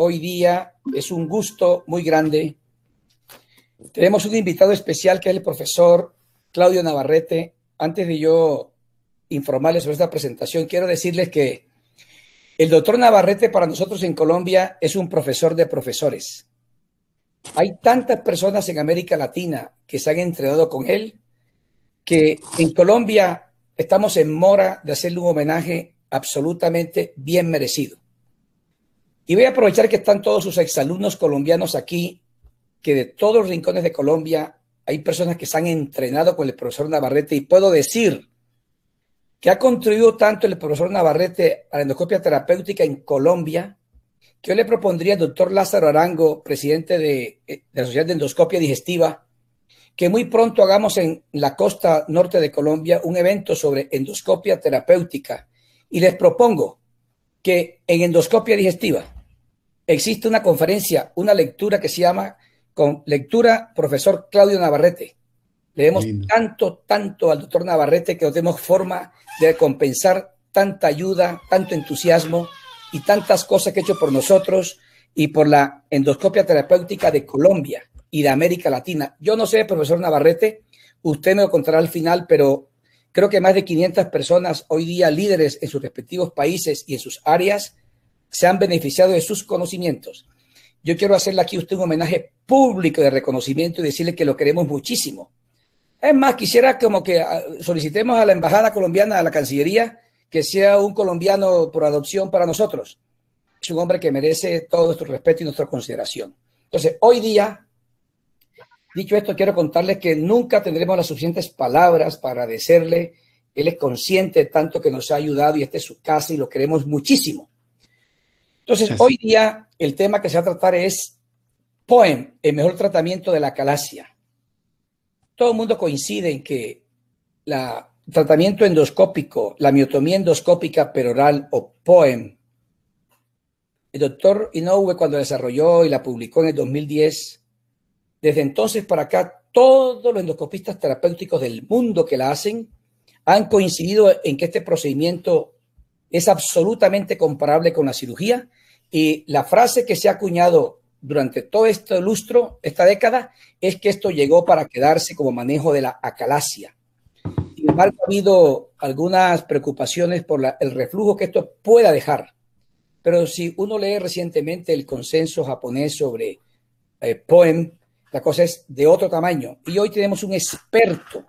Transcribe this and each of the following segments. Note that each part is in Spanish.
hoy día. Es un gusto muy grande. Tenemos un invitado especial que es el profesor Claudio Navarrete. Antes de yo informarles sobre esta presentación, quiero decirles que el doctor Navarrete para nosotros en Colombia es un profesor de profesores. Hay tantas personas en América Latina que se han entrenado con él que en Colombia estamos en mora de hacerle un homenaje absolutamente bien merecido. Y voy a aprovechar que están todos sus exalumnos colombianos aquí, que de todos los rincones de Colombia hay personas que se han entrenado con el profesor Navarrete y puedo decir que ha contribuido tanto el profesor Navarrete a la endoscopia terapéutica en Colombia que yo le propondría al doctor Lázaro Arango, presidente de, eh, de, la Sociedad de Endoscopia Digestiva, que muy pronto hagamos en la costa norte de Colombia un evento sobre endoscopia terapéutica. Y les propongo que en endoscopia digestiva existe una conferencia, una lectura que se llama con lectura profesor Claudio Navarrete. Leemos tanto, tanto al doctor Navarrete que nos demos forma de compensar tanta ayuda, tanto entusiasmo y tantas cosas que ha hecho por nosotros y por la endoscopia terapéutica de Colombia y de América Latina. Yo no sé, profesor Navarrete, usted me lo contará al final, pero creo que más de 500 personas hoy día líderes en sus respectivos países y en sus áreas se han beneficiado de sus conocimientos. Yo quiero hacerle aquí a usted un homenaje público de reconocimiento y decirle que lo queremos muchísimo. Es más, quisiera como que ah, solicitemos a la Embajada Colombiana, a la Cancillería, que sea un colombiano por adopción para nosotros. Es un hombre que merece todo nuestro respeto y nuestra consideración. Entonces, hoy día, dicho esto, quiero contarle que nunca tendremos las suficientes palabras para agradecerle. Él es consciente tanto que nos ha ayudado y este es su casa y lo queremos muchísimo. Entonces, hoy día el tema que se va a tratar es POEM, el mejor tratamiento de la calasia. Todo el mundo coincide en que el tratamiento endoscópico, la miotomía endoscópica peroral o POEM, el doctor Inoue cuando desarrolló y la publicó en el 2010, desde entonces para acá todos los endoscopistas terapéuticos del mundo que la hacen han coincidido en que este procedimiento es absolutamente comparable con la cirugía y la frase que se ha acuñado durante todo este lustro, esta década, es que esto llegó para quedarse como manejo de la acalacia. Sin embargo, ha habido algunas preocupaciones por el reflujo que esto pueda dejar. Pero si uno lee recientemente el consenso japonés sobre eh, Poem, la cosa es de otro tamaño. Y hoy tenemos un experto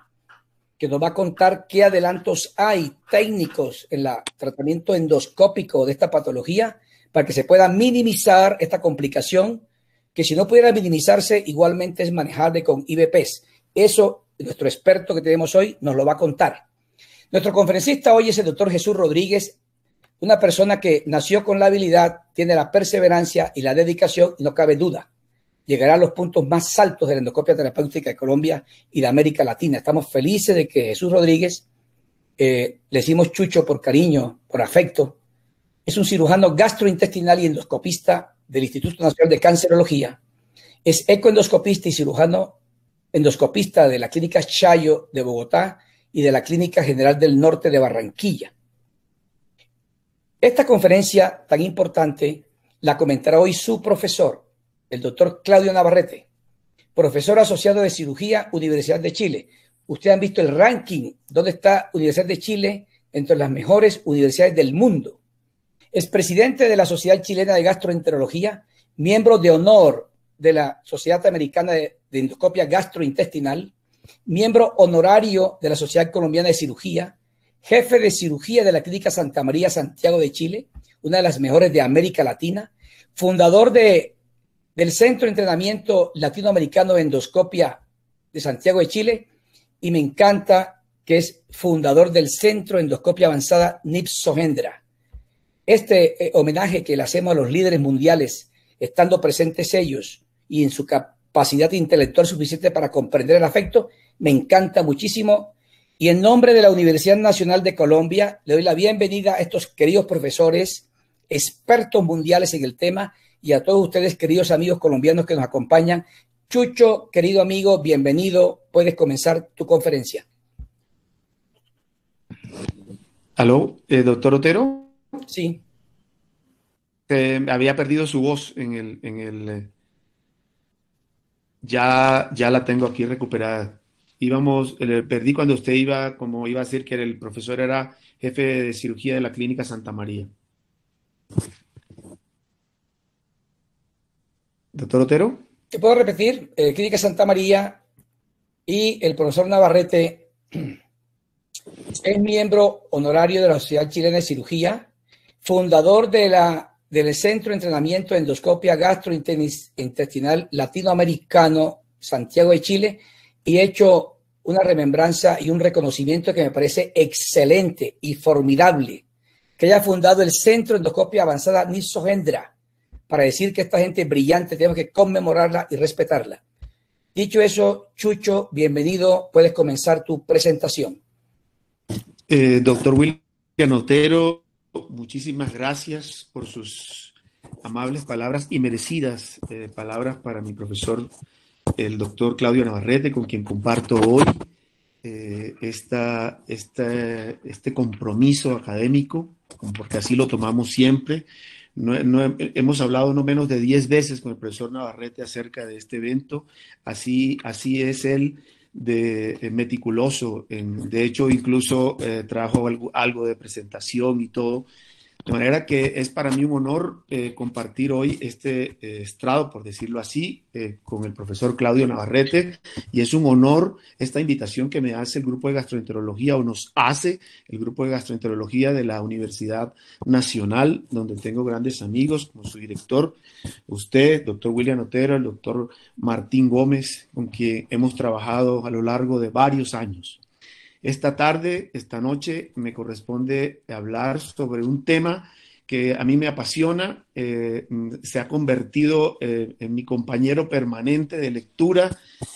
que nos va a contar qué adelantos hay técnicos en el tratamiento endoscópico de esta patología para que se pueda minimizar esta complicación que si no pudiera minimizarse, igualmente es manejable con IBPs. Eso nuestro experto que tenemos hoy nos lo va a contar. Nuestro conferencista hoy es el doctor Jesús Rodríguez, una persona que nació con la habilidad, tiene la perseverancia y la dedicación, no cabe duda. Llegará a los puntos más altos de la endoscopia terapéutica de Colombia y de América Latina. Estamos felices de que Jesús Rodríguez, eh, le decimos chucho por cariño, por afecto, es un cirujano gastrointestinal y endoscopista del Instituto Nacional de Cancerología. Es ecoendoscopista y cirujano endoscopista de la Clínica Chayo de Bogotá y de la Clínica General del Norte de Barranquilla. Esta conferencia tan importante la comentará hoy su profesor, el doctor Claudio Navarrete, profesor asociado de cirugía, Universidad de Chile. Ustedes han visto el ranking, donde está Universidad de Chile entre las mejores universidades del mundo es presidente de la Sociedad Chilena de Gastroenterología, miembro de honor de la Sociedad Americana de, Endoscopia Gastrointestinal, miembro honorario de la Sociedad Colombiana de Cirugía, jefe de cirugía de la Clínica Santa María Santiago de Chile, una de las mejores de América Latina, fundador del Centro de Entrenamiento Latinoamericano de Endoscopia de Santiago de Chile, y me encanta que es fundador del Centro de Endoscopia Avanzada Nipsogendra. Este eh, homenaje que le hacemos a los líderes mundiales, estando presentes ellos y en su capacidad intelectual suficiente para comprender el afecto, me encanta muchísimo. Y en nombre de la Universidad Nacional de Colombia, le doy la bienvenida a estos queridos profesores, expertos mundiales en el tema, y a todos ustedes, queridos amigos colombianos que nos acompañan. Chucho, querido amigo, bienvenido. Puedes comenzar tu conferencia. Aló, eh, doctor Otero sí. había perdido su voz en el. En el eh, ya, ya la tengo aquí recuperada. Íbamos, perdí cuando usted iba, como iba a decir que el profesor era jefe de cirugía de la Clínica Santa María. Doctor Otero. ¿Te puedo repetir? Eh, Clínica Santa María y el profesor Navarrete es miembro honorario de la Sociedad Chilena de Cirugía fundador de la, del Centro de Entrenamiento de Endoscopia Gastrointestinal Latinoamericano Santiago de Chile y he hecho una remembranza y un reconocimiento que me parece excelente y formidable, que haya fundado el Centro de Endoscopia Avanzada Nisogendra, para decir que esta gente brillante, tenemos que conmemorarla y respetarla. Dicho eso, Chucho, bienvenido, puedes comenzar tu presentación. Eh, doctor William Otero, Muchísimas gracias por sus amables palabras y merecidas eh, palabras para mi profesor, el doctor Claudio Navarrete, con quien comparto hoy eh, esta, este compromiso académico, porque así lo tomamos siempre. hemos hablado no menos de diez veces con el profesor Navarrete acerca de este evento. Así, así es él de, eh, meticuloso. En, de hecho, incluso eh, trajo algo, de presentación y todo. De manera que es para mí un honor eh, compartir hoy este eh, estrado, por decirlo así, eh, con el profesor Claudio Navarrete. Y es un honor esta invitación que me hace el grupo de gastroenterología o nos hace el grupo de gastroenterología de la Universidad Nacional, donde tengo grandes amigos como su director, usted, doctor William Otero, el doctor Martín Gómez, con quien hemos trabajado a lo largo de varios años. Esta tarde, esta noche, me corresponde hablar sobre un tema que a mí me apasiona, eh, se ha convertido eh, en mi compañero permanente de lectura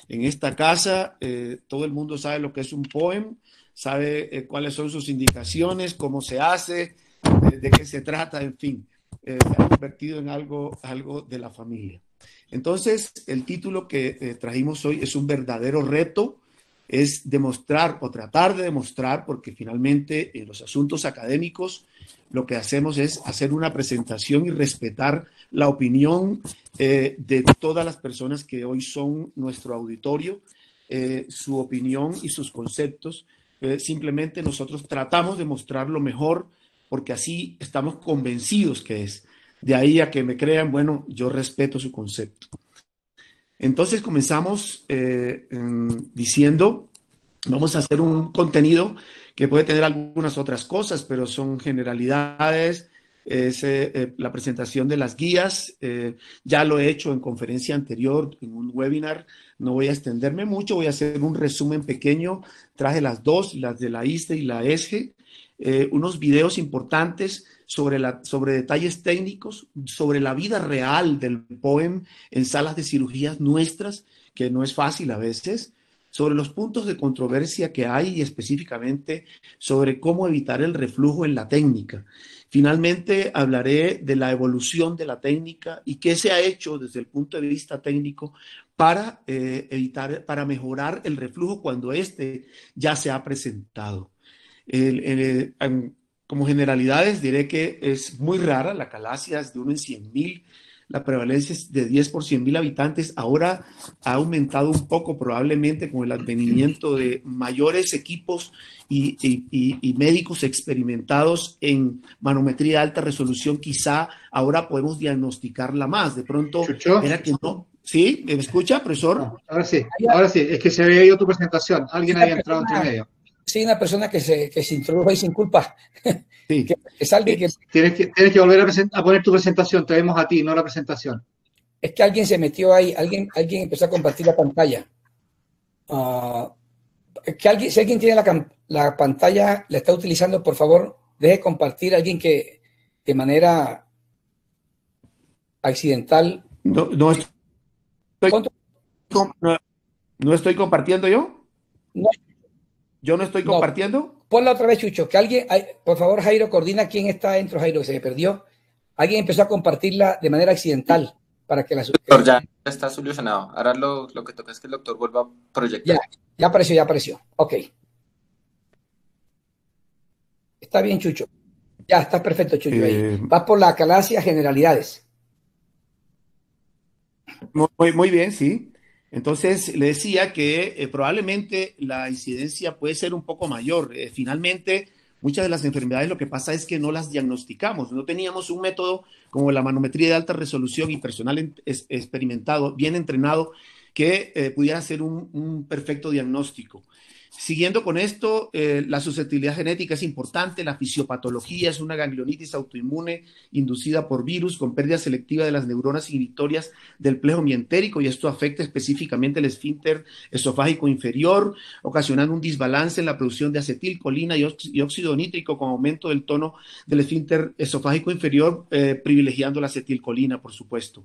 en esta casa. Eh, todo el mundo sabe lo que es un poema, sabe cuáles son sus indicaciones, cómo se hace, de qué se trata, en fin, se ha convertido en algo, algo de la familia. Entonces, el título que trajimos hoy es un verdadero reto es demostrar o tratar de demostrar, porque finalmente en eh, los asuntos académicos lo que hacemos es hacer una presentación y respetar la opinión eh, de todas las personas que hoy son nuestro auditorio, eh, su opinión y sus conceptos. simplemente nosotros tratamos de mostrar lo mejor porque así estamos convencidos que es. De ahí a que me crean, bueno, yo respeto su concepto. Entonces comenzamos eh, em, diciendo, vamos a hacer un contenido que puede tener algunas otras cosas, pero son generalidades, es eh, eh, la presentación de las guías. ya lo he hecho en conferencia anterior, en un webinar. No voy a extenderme mucho, voy a hacer un resumen pequeño. Traje las dos, las de la ISTE y la ESGE. unos videos importantes sobre, sobre detalles técnicos, sobre la vida real del poem en salas de cirugías nuestras, que no es fácil a veces, sobre los puntos de controversia que hay y específicamente sobre cómo evitar el reflujo en la técnica. Finalmente, hablaré de la evolución de la técnica y qué se ha hecho desde el punto de vista técnico para eh, evitar, para mejorar el reflujo cuando éste ya se ha presentado. Eh, como generalidades diré que es muy rara, la calasia es de uno en 100 mil, la prevalencia es de 10 por 100 mil habitantes, ahora ha aumentado un poco probablemente con el advenimiento de mayores equipos y, médicos experimentados en manometría de alta resolución, quizá ahora podemos diagnosticarla más, de pronto ¿Sí? ¿Me escucha, profesor? Ah, ahora sí, ahora sí, es que se había ido tu presentación, alguien había entrado entre medio. Sí, una persona que se, que se introdujo ahí sin culpa. Sí. que, eh, que... Tienes, que... volver a, poner tu presentación, vemos a ti, no la presentación. Es que alguien se metió ahí, alguien, alguien empezó a compartir la pantalla. Ah, que alguien, si alguien tiene la, pantalla, la está utilizando, por favor, deje compartir alguien que de manera accidental. No, no estoy, no estoy compartiendo yo. No, ¿Yo no estoy compartiendo? Ponla otra vez, Chucho. Que alguien, por favor, Jairo, coordina quién está dentro, Jairo, que se me perdió. Alguien empezó a compartirla de manera accidental para que la... Doctor, ya está solucionado. Ahora lo, que toca es que el doctor vuelva a proyectar. Ya, apareció, ya apareció. Ok. Está bien, Chucho. Ya, está perfecto, Chucho. Eh, Vas por la calacia generalidades. Muy, muy bien, sí. Entonces, le decía que eh, probablemente la incidencia puede ser un poco mayor. Eh, finalmente, muchas de las enfermedades lo que pasa es que no las diagnosticamos. No teníamos un método como la manometría de alta resolución y personal experimentado, bien entrenado, que eh, pudiera hacer un perfecto diagnóstico. Siguiendo con esto, eh, la susceptibilidad genética es importante, la fisiopatología es una ganglionitis autoinmune inducida por virus con pérdida selectiva de las neuronas inhibitorias del plejo mientérico y esto afecta específicamente el esfínter esofágico inferior, ocasionando un desbalance en la producción de acetilcolina y, óxido nítrico con aumento del tono del esfínter esofágico inferior, eh, privilegiando la acetilcolina, por supuesto.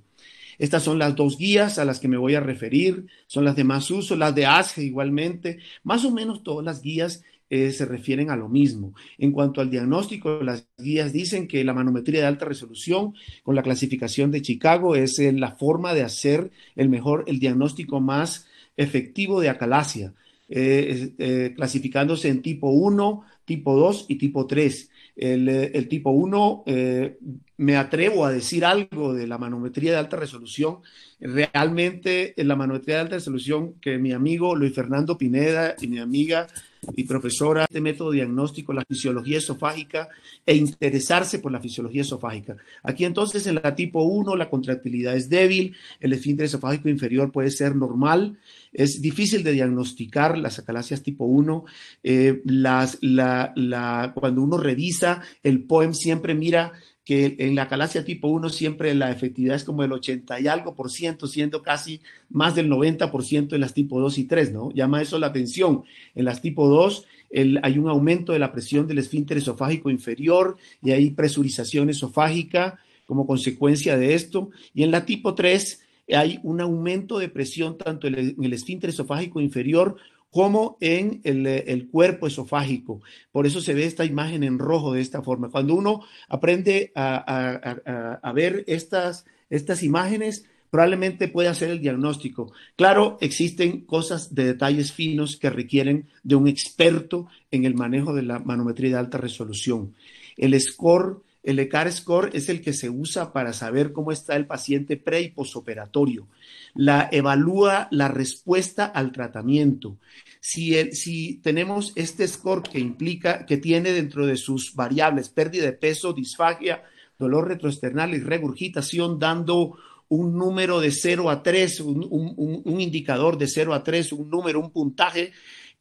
Estas son las dos guías a las que me voy a referir, son las de más uso, las de ASGE igualmente. Más o menos todas las guías eh, se refieren a lo mismo. En cuanto al diagnóstico, las guías dicen que la manometría de alta resolución con la clasificación de Chicago es eh, la forma de hacer el mejor, el diagnóstico más efectivo de acalasia, eh, clasificándose en tipo 1, tipo 2 y tipo 3. Eh, el, tipo 1, eh, me atrevo a decir algo de la manometría de alta resolución. Realmente en eh, la manometría de alta resolución que mi amigo Luis Fernando Pineda y mi amiga y profesora de este método diagnóstico, la fisiología esofágica, e interesarse por la fisiología esofágica. Aquí entonces en la tipo 1 la contractilidad es débil, el esfínter esofágico inferior puede ser normal, es difícil de diagnosticar las acalacias tipo 1. Eh, las, la, cuando uno revisa el POEM, siempre mira que en la acalacia tipo 1 siempre la efectividad es como el 80 y algo por ciento, siendo casi más del 90 por ciento en las tipo 2 y 3, ¿no? Llama eso la atención. En las tipo 2 hay un aumento de la presión del esfínter esofágico inferior y hay presurización esofágica como consecuencia de esto. Y en la tipo 3 hay un aumento de presión tanto en el esfínter esofágico inferior como en el, cuerpo esofágico. Por eso se ve esta imagen en rojo de esta forma. Cuando uno aprende a, ver estas, estas imágenes, probablemente puede hacer el diagnóstico. Claro, existen cosas de detalles finos que requieren de un experto en el manejo de la manometría de alta resolución. El score el ECAR score es el que se usa para saber cómo está el paciente pre y posoperatorio. La evalúa la respuesta al tratamiento. Si, si tenemos este score que implica, que tiene dentro de sus variables pérdida de peso, disfagia, dolor retroesternal y regurgitación, dando un número de 0 a 3, un, un indicador de 0 a 3, un número, un puntaje,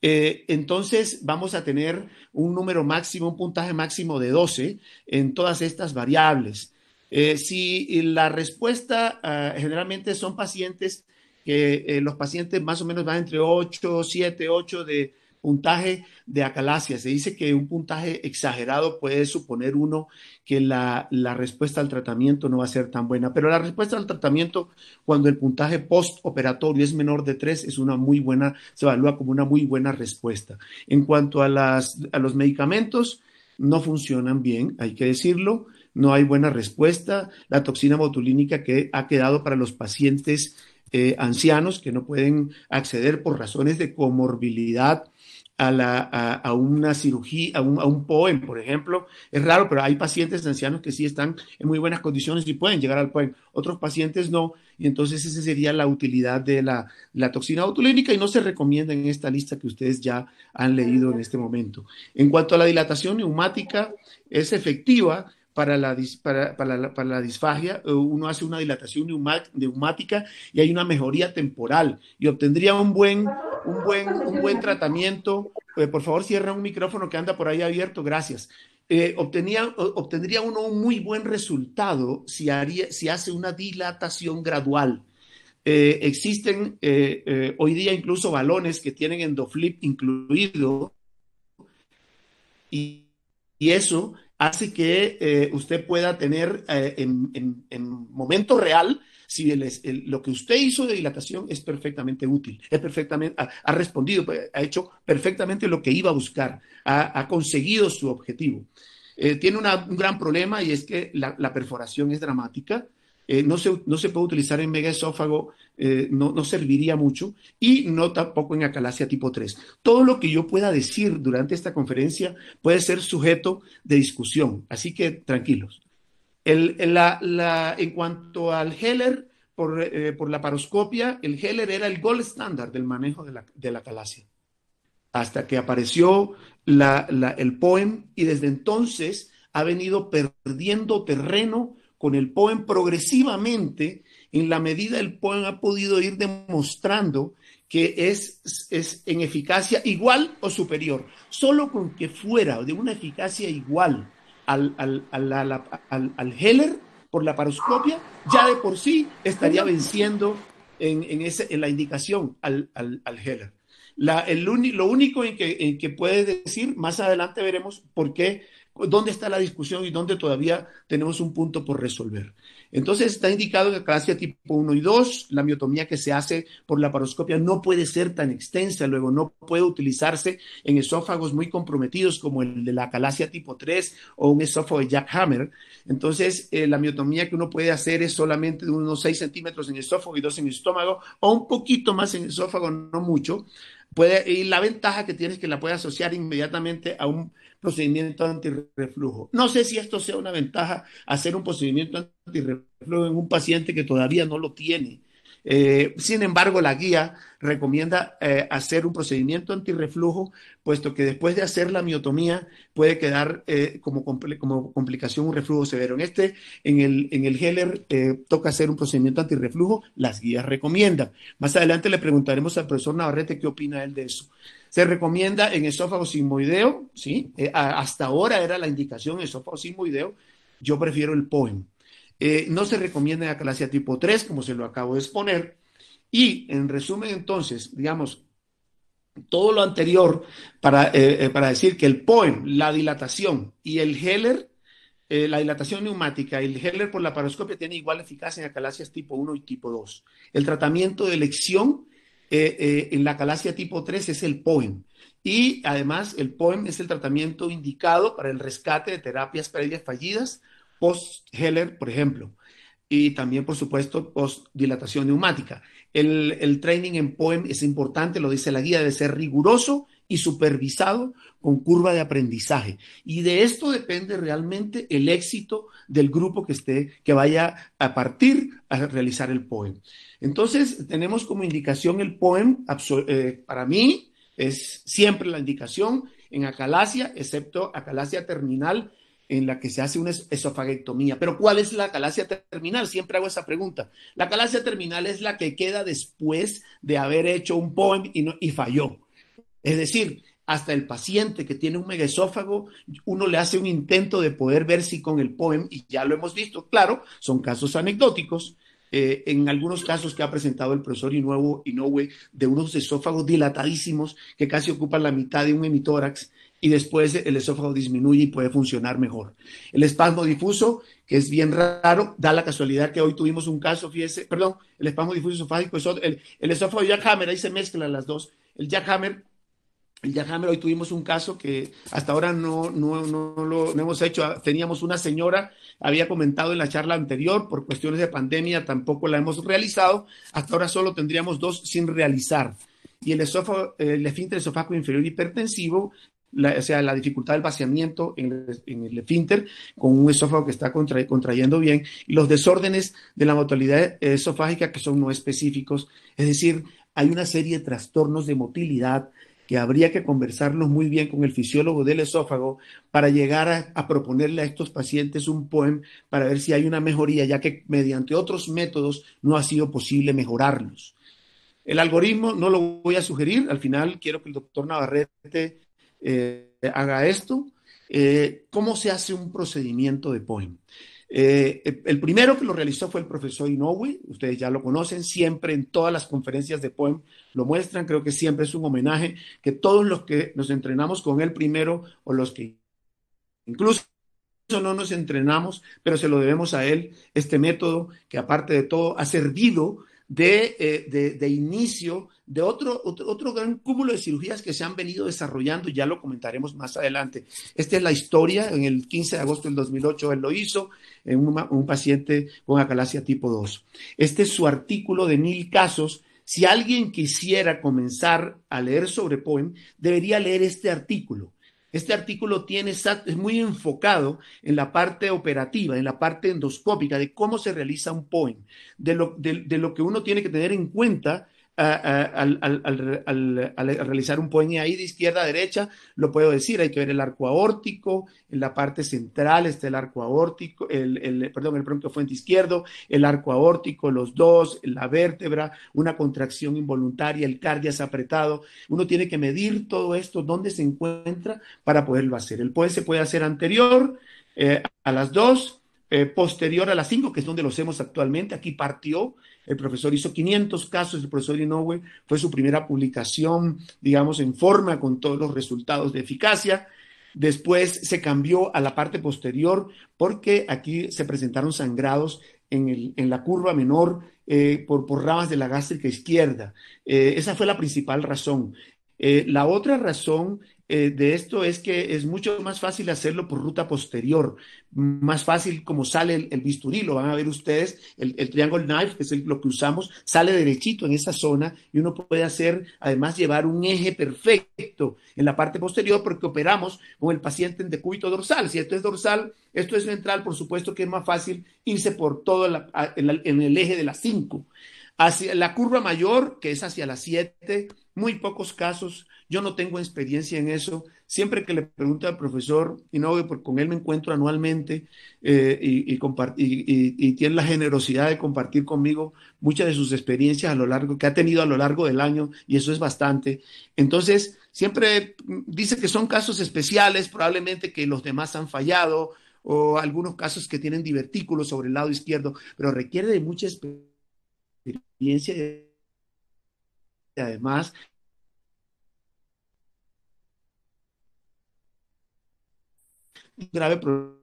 eh, entonces vamos a tener un número máximo, un puntaje máximo de 12 en todas estas variables. Eh, si la respuesta ah, generalmente son pacientes que eh, los pacientes más o menos van entre 8, 7, 8 de, puntaje de acalacia. Se dice que un puntaje exagerado puede suponer uno que la, respuesta al tratamiento no va a ser tan buena, pero la respuesta al tratamiento cuando el puntaje postoperatorio es menor de 3 es una muy buena, se evalúa como una muy buena respuesta. En cuanto a, las, los medicamentos, no funcionan bien, hay que decirlo. No hay buena respuesta. La toxina botulínica que ha quedado para los pacientes eh, ancianos que no pueden acceder por razones de comorbilidad a, la, a, una cirugía, a un, POEM, por ejemplo. Es raro, pero hay pacientes ancianos que sí están en muy buenas condiciones y pueden llegar al POEM. Otros pacientes no, y entonces esa sería la utilidad de la, la toxina botulínica y no se recomienda en esta lista que ustedes ya han leído en este momento. En cuanto a la dilatación neumática, es efectiva para la, para, la, para la, disfagia, eh, uno hace una dilatación neumática y hay una mejoría temporal y obtendría un buen, un buen, un buen tratamiento. Eh, por favor, cierra un micrófono que anda por ahí abierto, gracias. Eh, obtendría uno un muy buen resultado si, haría, si hace una dilatación gradual. existen hoy día incluso balones que tienen endoflip incluido y, y eso hace que eh, usted pueda tener eh, en, momento real si lo que usted hizo de dilatación es perfectamente útil, es perfectamente, ha, respondido, pues, ha hecho perfectamente lo que iba a buscar, ha, conseguido su objetivo. Eh, tiene un gran problema y es que la perforación es dramática eh, no, se, puede utilizar en megaesófago, eh, no, serviría mucho, y no tampoco en acalasia tipo 3. Todo lo que yo pueda decir durante esta conferencia puede ser sujeto de discusión, así que tranquilos. El, la, en cuanto al Heller, eh, por, la paroscopia, el Heller era el gol estándar del manejo de la, de hasta que apareció el POEM y desde entonces ha venido perdiendo terreno con el POEM progresivamente, en la medida el POEM ha podido ir demostrando que es, es en eficacia igual o superior, solo con que fuera de una eficacia igual al, Heller por la paroscopia, ya de por sí estaría venciendo en, en, la indicación al, Heller. La, el, lo único en que puede decir, más adelante veremos por qué dónde está la discusión y dónde todavía tenemos un punto por resolver. Entonces está indicado que calasia tipo 1 y 2, la miotomía que se hace por la paroscopia no puede ser tan extensa, luego no puede utilizarse en esófagos muy comprometidos como el de la calasia tipo 3 o un esófago de Jack Hammer. Entonces eh, la miotomía que uno puede hacer es solamente de unos 6 centímetros en esófago y 2 en estómago o un poquito más en esófago, no mucho. Puede, y la ventaja que tiene es que la puede asociar inmediatamente a un procedimiento antirreflujo. No sé si esto sea una ventaja, hacer un procedimiento antirreflujo en un paciente que todavía no lo tiene. Eh, sin embargo, la guía recomienda eh, hacer un procedimiento antirreflujo, puesto que después de hacer la miotomía puede quedar eh, como, como, complicación un reflujo severo. En este, en el, en el Heller, toca hacer un procedimiento antirreflujo, las guías recomiendan. Más adelante le preguntaremos al profesor Navarrete qué opina él de eso. Se recomienda en esófago sigmoideo, ¿sí? Eh, hasta ahora era la indicación esófago sigmoideo, yo prefiero el POEM. Eh, no se recomienda en acalacia tipo 3, como se lo acabo de exponer. Y en resumen, entonces, digamos, todo lo anterior para, eh, decir que el POEM, la dilatación y el Heller, la dilatación neumática y el Heller por la paroscopia tiene igual eficacia en acalacias tipo 1 y tipo 2. El tratamiento de elección eh, eh, en la calasia tipo 3 es el POEM. Y además el POEM es el tratamiento indicado para el rescate de terapias previas fallidas, post-Heller, por ejemplo, y también, por supuesto, post-dilatación neumática. El, training en POEM es importante, lo dice la guía, de ser riguroso y supervisado con curva de aprendizaje. Y de esto depende realmente el éxito del grupo que esté, que vaya a partir a realizar el POEM. Entonces, tenemos como indicación el poem, eh, para mí es siempre la indicación en acalasia, excepto acalasia terminal, en la que se hace una esofagectomía. Pero ¿cuál es la acalasia terminal? Siempre hago esa pregunta. La acalasia terminal es la que queda después de haber hecho un poem y, y falló. Es decir, hasta el paciente que tiene un megaesófago, uno le hace un intento de poder ver si con el poem, y ya lo hemos visto, claro, son casos anecdóticos, eh, en algunos casos que ha presentado el profesor Inoue, Inoue de unos esófagos dilatadísimos que casi ocupan la mitad de un hemitórax y después el esófago disminuye y puede funcionar mejor. El espasmo difuso, que es bien raro, da la casualidad que hoy tuvimos un caso, fíjese, perdón, el espasmo difuso esofágico, el, el esófago jackhammer, ahí se mezclan las dos. El jackhammer ya Hammer, hoy tuvimos un caso que hasta ahora no, no, lo hemos hecho. Teníamos una señora, había comentado en la charla anterior, por cuestiones de pandemia tampoco la hemos realizado. Hasta ahora solo tendríamos dos sin realizar. Y el, esófago, el esfínter esofágico inferior hipertensivo, o sea, la dificultad del vaciamiento en, el esfínter con un esófago que está contrayendo bien, y los desórdenes de la motilidad esofágica que son no específicos. Es decir, hay una serie de trastornos de motilidad que habría que conversarnos muy bien con el fisiólogo del esófago para llegar a, proponerle a estos pacientes un POEM para ver si hay una mejoría, ya que mediante otros métodos no ha sido posible mejorarlos. El algoritmo no lo voy a sugerir, al final quiero que el doctor Navarrete eh, haga esto. Eh, ¿Cómo se hace un procedimiento de POEM? Eh, eh, el primero que lo realizó fue el profesor Inoue, ustedes ya lo conocen, siempre en todas las conferencias de POEM lo muestran, creo que siempre es un homenaje que todos los que nos entrenamos con él primero o los que incluso no nos entrenamos, pero se lo debemos a él, este método que aparte de todo ha servido eh, de, de, inicio de otro, otro, gran cúmulo de cirugías que se han venido desarrollando, ya lo comentaremos más adelante. Esta es la historia, en el 15 de agosto del 2008 él lo hizo en un, un paciente con acalasia tipo 2. Este es su artículo de mil casos. Si alguien quisiera comenzar a leer sobre POEM, debería leer este artículo este artículo tiene, es muy enfocado en la parte operativa, en la parte endoscópica de cómo se realiza un POEM, de lo, de lo que uno tiene que tener en cuenta al, realizar un puente ahí de izquierda a derecha, lo puedo decir, hay que ver el arco aórtico, en la parte central está el arco aórtico, el, perdón, el bronquio fuente izquierdo, el arco aórtico, los dos, la vértebra, una contracción involuntaria, el cardias apretado. Uno tiene que medir todo esto, dónde se encuentra para poderlo hacer. El puente se puede hacer anterior eh, a las dos, eh, posterior a las cinco, que es donde lo hacemos actualmente. Aquí partió el profesor hizo 500 casos, el profesor Inoue fue su primera publicación, digamos, en forma con todos los resultados de eficacia. Después se cambió a la parte posterior porque aquí se presentaron sangrados en, la curva menor eh, por, ramas de la gástrica izquierda. Eh, esa fue la principal razón. Eh, la otra razón eh, de esto es que es mucho más fácil hacerlo por ruta posterior, más fácil como sale el, bisturí, lo van a ver ustedes, el, triangle knife, que es lo que usamos, sale derechito en esa zona y uno puede hacer, además, llevar un eje perfecto en la parte posterior porque operamos con el paciente en decúbito dorsal. Si esto es dorsal, esto es central por supuesto que es más fácil irse por todo en, el eje de las 5. Hacia la curva mayor, que es hacia las 7, muy pocos casos yo no tengo experiencia en eso. Siempre que le pregunto al profesor, y no, porque con él me encuentro anualmente eh, y, y, tiene la generosidad de compartir conmigo muchas de sus experiencias a lo largo, que ha tenido a lo largo del año, y eso es bastante. Entonces, siempre dice que son casos especiales, probablemente que los demás han fallado, o algunos casos que tienen divertículos sobre el lado izquierdo, pero requiere de mucha experiencia y además grave problema.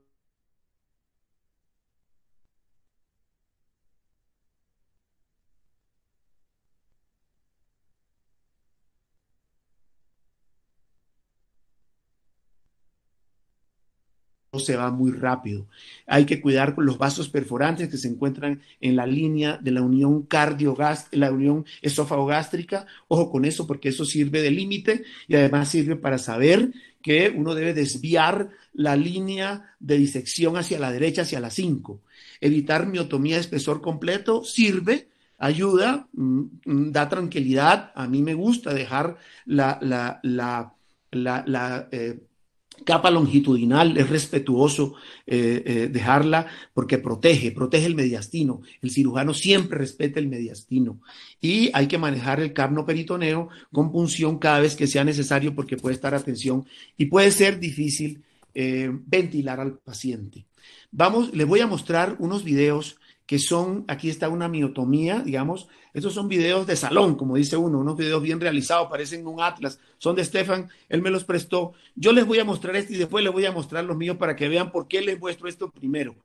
se va muy rápido. Hay que cuidar con los vasos perforantes que se encuentran en la línea de la unión cardiogástrica, la unión esofago-gástrica. Ojo con eso porque eso sirve de límite y además sirve para saber que uno debe desviar la línea de disección hacia la derecha, hacia la 5. Evitar miotomía de espesor completo sirve, ayuda, mm, mm, da tranquilidad. A mí me gusta dejar la, la, la, la eh, capa longitudinal, es respetuoso eh, eh, dejarla porque protege, protege el mediastino. El cirujano siempre respeta el mediastino. Y hay que manejar el carno peritoneo con punción cada vez que sea necesario porque puede estar atención y puede ser difícil eh, ventilar al paciente. Vamos, le voy a mostrar unos videos que son, aquí está una miotomía, digamos, estos son videos de salón, como dice uno, unos videos bien realizados, parecen un atlas, son de Stefan, él me los prestó, yo les voy a mostrar este y después les voy a mostrar los míos para que vean por qué les muestro esto primero.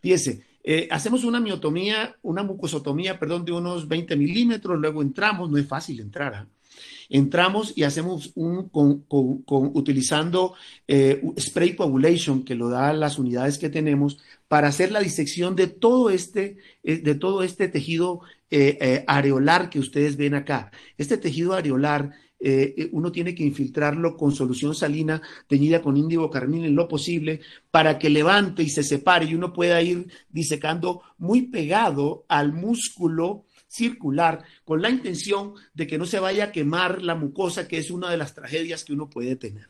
Fíjense, eh, hacemos una miotomía, una mucosotomía, perdón, de unos 20 milímetros, luego entramos, no es fácil entrar, ¿ah? entramos y hacemos un, utilizando eh, spray coagulation que lo da las unidades que tenemos para hacer la disección de todo este, eh, de todo este tejido eh, eh, areolar que ustedes ven acá. Este tejido areolar uno tiene que infiltrarlo con solución salina teñida con índigo carmín en lo posible para que levante y se separe y uno pueda ir disecando muy pegado al músculo circular con la intención de que no se vaya a quemar la mucosa, que es una de las tragedias que uno puede tener.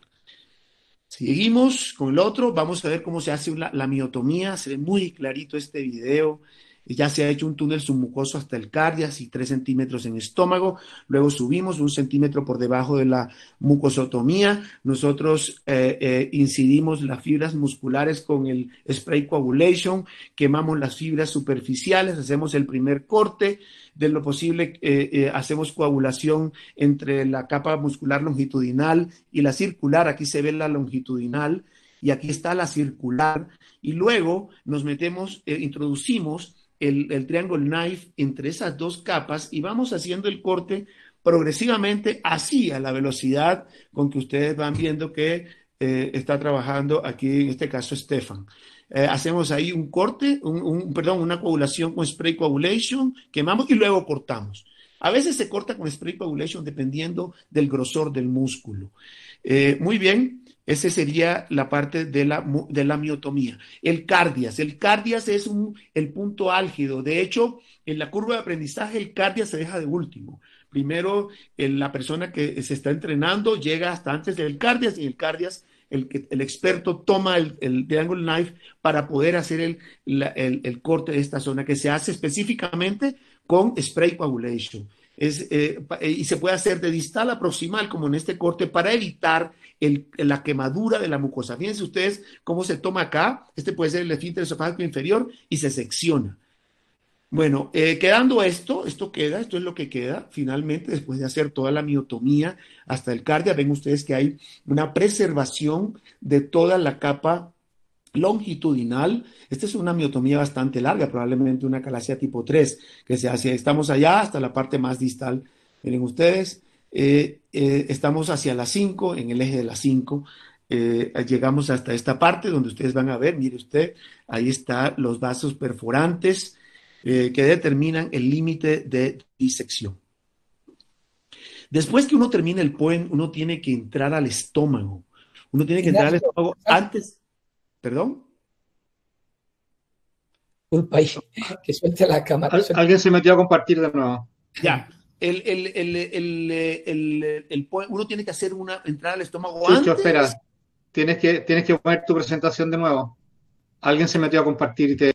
Seguimos con el otro, vamos a ver cómo se hace la, miotomía, Seré muy clarito este video, ya se ha hecho un túnel submucoso hasta el cardia, y 3 centímetros en estómago, luego subimos un centímetro por debajo de la mucosotomía, nosotros eh, eh, incidimos las fibras musculares con el spray coagulation, quemamos las fibras superficiales, hacemos el primer corte, de lo posible eh, hacemos coagulación entre la capa muscular longitudinal y la circular, aquí se ve la longitudinal y aquí está la circular, y luego nos metemos, introducimos el, triángulo knife entre esas dos capas y vamos haciendo el corte progresivamente así a la velocidad con que ustedes van viendo que eh, está trabajando aquí, en este caso, Stefan. Eh, hacemos ahí un corte, un, perdón, una coagulación con spray coagulation, quemamos y luego cortamos. A veces se corta con spray coagulation dependiendo del grosor del músculo. Eh, muy bien, esa sería la parte de la, de la miotomía. El cardias. El cardias es el punto álgido. De hecho, en la curva de aprendizaje, el cardias se deja de último. Primero, la persona que se está entrenando llega hasta antes del cardias y el cardias, el, el experto toma el, el triangle knife para poder hacer el, corte de esta zona, que se hace específicamente con spray coagulation. Es, eh, eh, y se puede hacer de distal a proximal, como en este corte, para evitar la quemadura de la mucosa. Fíjense ustedes cómo se toma acá, este puede ser el esfínter esofágico inferior y se secciona. Bueno, eh, quedando esto, esto queda, esto es lo que queda finalmente después de hacer toda la miotomía hasta el cardia. Ven ustedes que hay una preservación de toda la capa longitudinal. Esta es una miotomía bastante larga, probablemente una calacia tipo 3, que se hace, estamos allá hasta la parte más distal. Miren ustedes, eh, eh, estamos hacia las 5, en el eje de las 5. Eh, llegamos hasta esta parte donde ustedes van a ver, mire usted, ahí están los vasos perforantes que determinan el límite de disección. Después que uno termina el poem, uno tiene que entrar al estómago. Uno tiene que entrar al estómago antes. ¿Perdón? Disculpa, que suelte la cámara. Alguien se metió a compartir de nuevo. Ya el, el, uno tiene que hacer una entrada al estómago Chucho, antes. espera. Tienes que, tienes que poner tu presentación de nuevo. Alguien se metió a compartir te...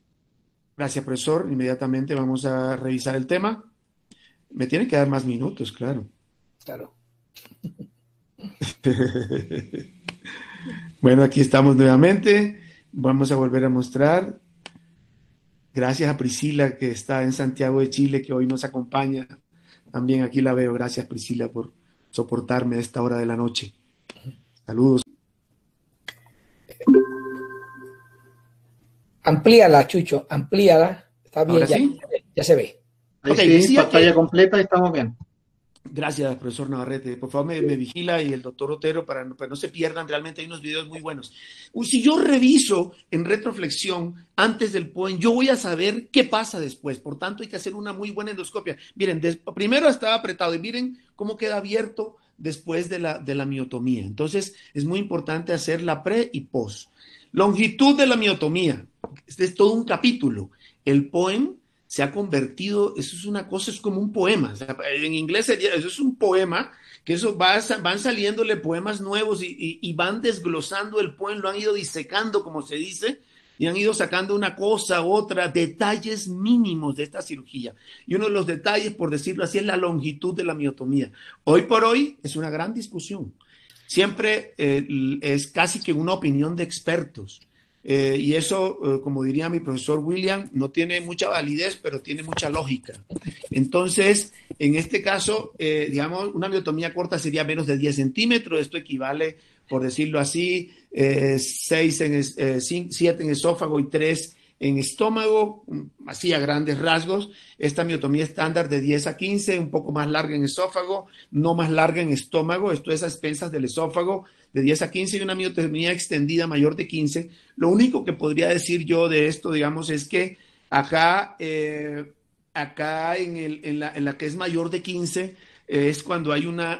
Gracias, profesor. Inmediatamente vamos a revisar el tema. Me tienen que dar más minutos, claro. Claro. bueno, aquí estamos nuevamente. Vamos a volver a mostrar. Gracias a Priscila, que está en Santiago de Chile, que hoy nos acompaña también aquí la veo. Gracias, Priscila, por soportarme a esta hora de la noche. Saludos. Amplíala, Chucho, amplíala. Está bien, ya, se ve. Ahí sí, pantalla completa y estamos bien. Gracias, profesor Navarrete. Por favor, me, vigila y el doctor Otero para que para no se pierdan. Realmente hay unos videos muy buenos. Si yo reviso en retroflexión antes del poem, yo voy a saber qué pasa después. Por tanto, hay que hacer una muy buena endoscopia. Miren, primero estaba apretado y miren cómo queda abierto después de la, de la miotomía. Entonces, es muy importante hacer la pre y post. Longitud de la miotomía. Este es todo un capítulo. El poem se ha convertido, eso es una cosa, es como un poema, en inglés sería, eso es un poema, que eso va, van saliéndole poemas nuevos y, van desglosando el poema, lo han ido disecando, como se dice, y han ido sacando una cosa, otra, detalles mínimos de esta cirugía. Y uno de los detalles, por decirlo así, es la longitud de la miotomía. Hoy por hoy es una gran discusión. Siempre eh, es casi que una opinión de expertos. Eh, y eso, eh, como diría mi profesor William, no tiene mucha validez, pero tiene mucha lógica. Entonces, en este caso, eh, digamos, una miotomía corta sería menos de 10 centímetros. Esto equivale, por decirlo así, 6 en, 7 en esófago y 3 en estómago, así a grandes rasgos, esta miotomía estándar de 10 a 15, un poco más larga en esófago, no más larga en estómago, esto es a expensas del esófago, de 10 a 15 y una miotomía extendida mayor de 15. Lo único que podría decir yo de esto, digamos, es que acá, eh, acá en, en, la, en la que es mayor de 15, es cuando hay una,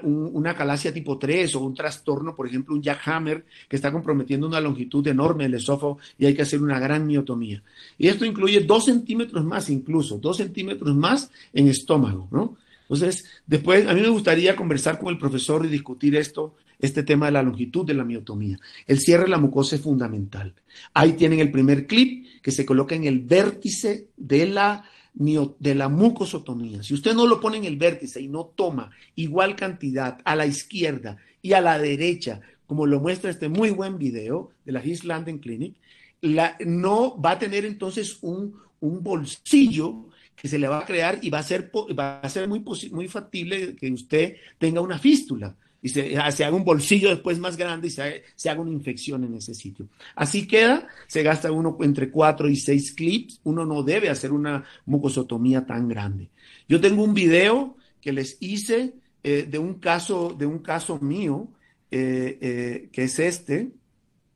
calacia tipo 3 o un trastorno, por ejemplo, un jackhammer que está comprometiendo una longitud enorme del esófago y hay que hacer una gran miotomía. Y esto incluye dos centímetros más incluso, dos centímetros más en estómago, ¿no? Entonces, después, a mí me gustaría conversar con el profesor y discutir esto, este tema de la longitud de la miotomía. El cierre de la mucosa es fundamental. Ahí tienen el primer clip que se coloca en el vértice de la de la mucosotomía, si usted no lo pone en el vértice y no toma igual cantidad a la izquierda y a la derecha, como lo muestra este muy buen video de la Islanden Clinic, la, no va a tener entonces un, bolsillo que se le va a crear y va a ser, va a ser muy, muy factible que usted tenga una fístula y ah, se, haga un bolsillo después más grande y se, haga una infección en ese sitio. Así queda, se gasta uno entre cuatro y seis clips, uno no debe hacer una mucosotomía tan grande. Yo tengo un video que les hice eh, de, un caso, de un caso mío, eh, eh, que es este,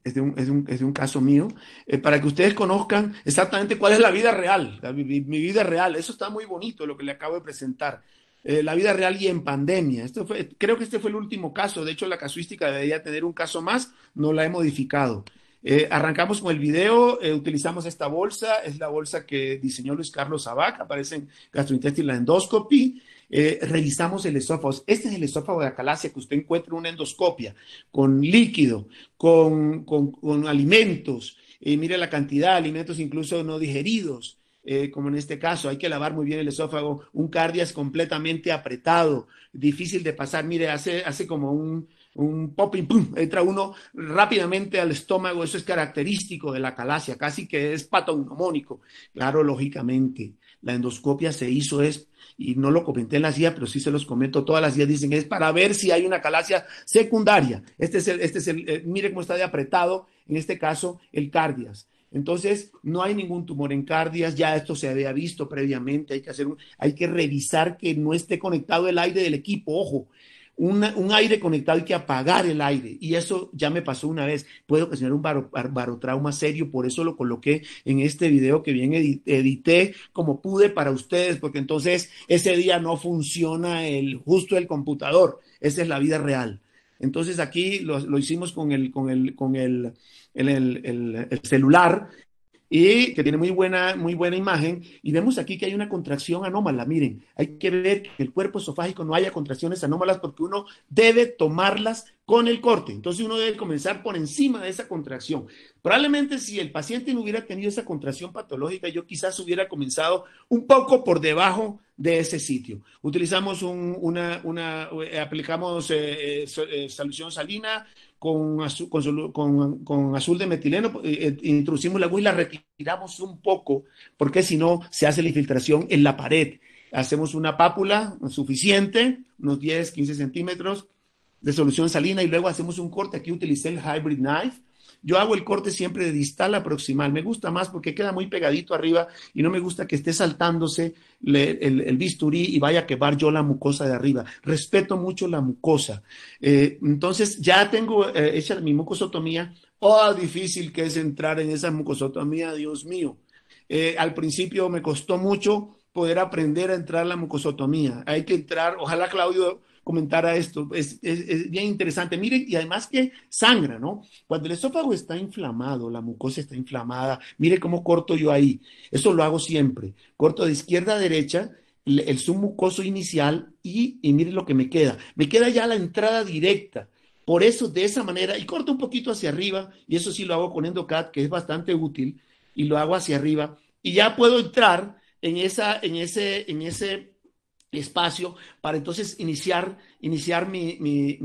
es de, un, caso mío, para que ustedes conozcan exactamente cuál es la vida real, mi, mi, vida real. Eso está muy bonito, lo que le acabo de presentar. Eh, la vida real y en pandemia. Esto fue, creo que este fue el último caso. De hecho, la casuística debería tener un caso más. No la he modificado. Eh, arrancamos con el video, eh, utilizamos esta bolsa, es la bolsa que diseñó Luis Carlos Abac, aparecen gastrointestinal endoscopy, eh, revisamos el esófago. Este es el esófago de acalacia, que usted encuentra una endoscopia con líquido, con, con, alimentos, mire la cantidad, de alimentos incluso no digeridos, eh, como en este caso, hay que lavar muy bien el esófago, un cardias completamente apretado, difícil de pasar, mire, hace, hace como un, un pop pum, entra uno rápidamente al estómago, eso es característico de la calasia, casi que es patognomónico. Claro, lógicamente, la endoscopia se hizo es, y no lo comenté en la CIA, pero sí se los comento, todas las días, dicen, es para ver si hay una calasia secundaria. Este es el, este es el, eh, mire cómo está de apretado, en este caso, el cardias. Entonces, no hay ningún tumor en cardias, ya esto se había visto previamente, hay que, hacer un, hay que revisar que no esté conectado el aire del equipo, ojo, un aire conectado hay que apagar el aire y eso ya me pasó una vez, Puedo ocasionar un barotrauma serio, por eso lo coloqué en este video que bien edité como pude para ustedes, porque entonces ese día no funciona el, justo el computador, esa es la vida real. Entonces aquí lo, lo hicimos con el, con el, con el el, el, celular y que tiene muy buena, muy buena imagen. Y vemos aquí que hay una contracción anómala. Miren, hay que ver que el cuerpo esofágico no haya contracciones anómalas porque uno debe tomarlas con el corte. Entonces uno debe comenzar por encima de esa contracción. Probablemente si el paciente no hubiera tenido esa contracción patológica, yo quizás hubiera comenzado un poco por debajo de ese sitio. Utilizamos una, eh, aplicamos eh, eh, solución salina, con, azul, de metileno, eh, eh, introducimos la agua y la retiramos un poco, porque si no se hace la infiltración en la pared. Hacemos una pápula suficiente, unos 10, 15 centímetros de solución salina y luego hacemos un corte. Aquí utilicé el Hybrid Knife yo hago el corte siempre de distal aproximal. proximal. Me gusta más porque queda muy pegadito arriba y no me gusta que esté saltándose el, bisturí y vaya a quemar yo la mucosa de arriba. Respeto mucho la mucosa. Eh, entonces ya tengo eh, hecha mi mucosotomía. Oh, difícil que es entrar en esa mucosotomía, Dios mío. Eh, al principio me costó mucho poder aprender a entrar la mucosotomía. Hay que entrar, ojalá Claudio comentar a esto. Es, bien interesante. Miren, y además que sangra, ¿no? Cuando el esófago está inflamado, la mucosa está inflamada, mire cómo corto yo ahí. Eso lo hago siempre. Corto de izquierda a derecha el, submucoso inicial y, y mire lo que me queda. Me queda ya la entrada directa. Por eso, de esa manera, y corto un poquito hacia arriba, y eso sí lo hago con EndoCat, que es bastante útil, y lo hago hacia arriba, y ya puedo entrar en, esa, en, ese, en ese espacio para entonces iniciar, iniciar mi, mi,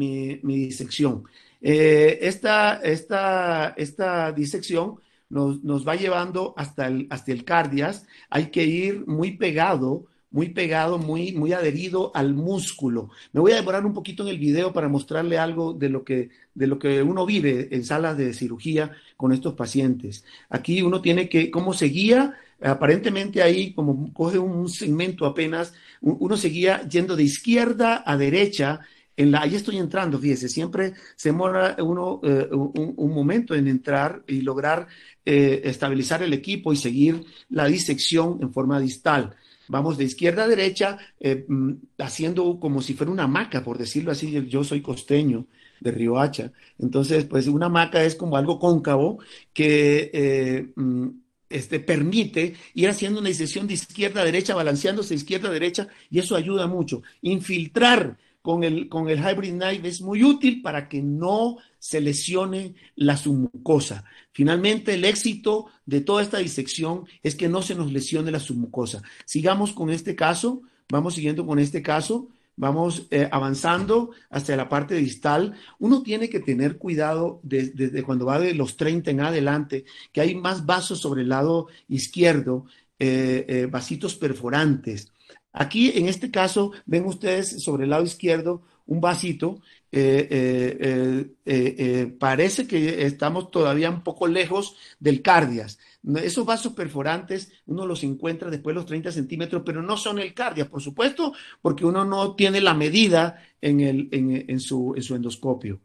mi, disección. Eh, esta, esta, esta, disección nos, va llevando hasta el, hasta el cardias. Hay que ir muy pegado, muy pegado, muy, muy adherido al músculo. Me voy a demorar un poquito en el video para mostrarle algo de lo que, de lo que uno vive en salas de cirugía con estos pacientes. Aquí uno tiene que, cómo se guía aparentemente ahí como coge un, segmento apenas, uno seguía yendo de izquierda a derecha. En la, ahí estoy entrando, fíjese, siempre se demora uno eh, un, momento en entrar y lograr eh, estabilizar el equipo y seguir la disección en forma distal. Vamos de izquierda a derecha, eh, mm, haciendo como si fuera una maca, por decirlo así, yo soy costeño de Riohacha. Entonces, pues una maca es como algo cóncavo que mm, este, permite ir haciendo una disección de izquierda a derecha, balanceándose izquierda a derecha, y eso ayuda mucho. Infiltrar con el, con el Hybrid Knife es muy útil para que no se lesione la submucosa. Finalmente, el éxito de toda esta disección es que no se nos lesione la submucosa. Sigamos con este caso, vamos siguiendo con este caso vamos eh, avanzando hacia la parte distal. Uno tiene que tener cuidado desde cuando va de los 30 en adelante, que hay más vasos sobre el lado izquierdo, eh, eh, vasitos perforantes. Aquí, en este caso, ven ustedes sobre el lado izquierdo un vasito eh, eh, eh, parece que estamos todavía un poco lejos del cardias. Esos vasos perforantes uno los encuentra después de los 30 centímetros, pero no son el cardias, por supuesto, porque uno no tiene la medida en, en, su, endoscopio.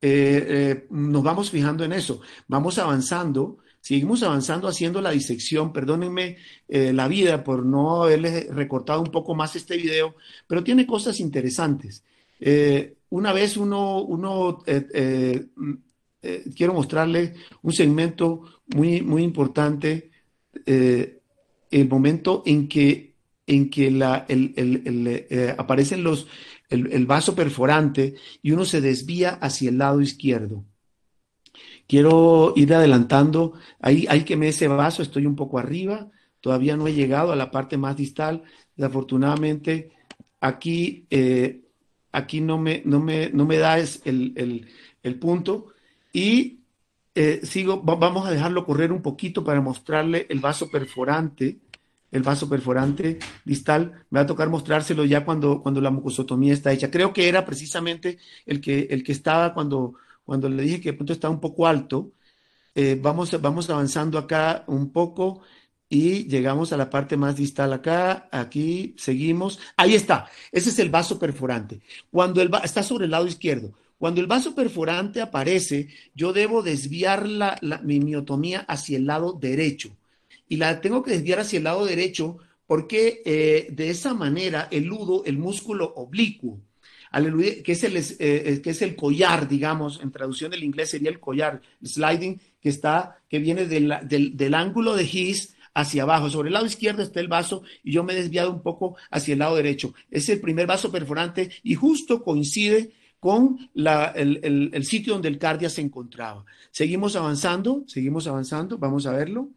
nos vamos fijando en eso, vamos avanzando seguimos avanzando haciendo la disección. Perdónenme la vida por no haberles recortado un poco más este video, pero tiene cosas interesantes. Eh, una vez uno, eh, eh, mm, quiero mostrarle un segmento muy, muy importante, el momento en que, en que la, el, aparecen los, el vaso perforante y uno se desvía hacia el lado izquierdo quiero ir adelantando. Ahí hay que me ese vaso, estoy un poco arriba, todavía no he llegado a la parte más distal. Desafortunadamente, aquí aquí no me, no me, no me da es el, punto. Y eh, sigo, vamos a dejarlo correr un poquito para mostrarle el vaso perforante, el vaso perforante distal. Me va a tocar mostrárselo ya cuando, cuando la mucosotomía está hecha. Creo que era precisamente el que, el que estaba cuando, cuando le dije que el punto está un poco alto. Eh, vamos, vamos avanzando acá un poco y llegamos a la parte más distal acá, aquí, seguimos. Ahí está, ese es el vaso perforante. Cuando el va está sobre el lado izquierdo. Cuando el vaso perforante aparece, yo debo desviar la, mi miotomía hacia el lado derecho. Y la tengo que desviar hacia el lado derecho porque eh, de esa manera eludo el músculo oblicuo, que es, el, eh, eh, que es el collar, digamos, en traducción del inglés sería el collar, sliding, que, está, que viene del, del, ángulo de His hacia abajo. Sobre el lado izquierdo está el vaso y yo me he desviado un poco hacia el lado derecho. Es el primer vaso perforante y justo coincide con el, sitio donde el cardia se encontraba. Seguimos avanzando, seguimos avanzando, vamos a verlo.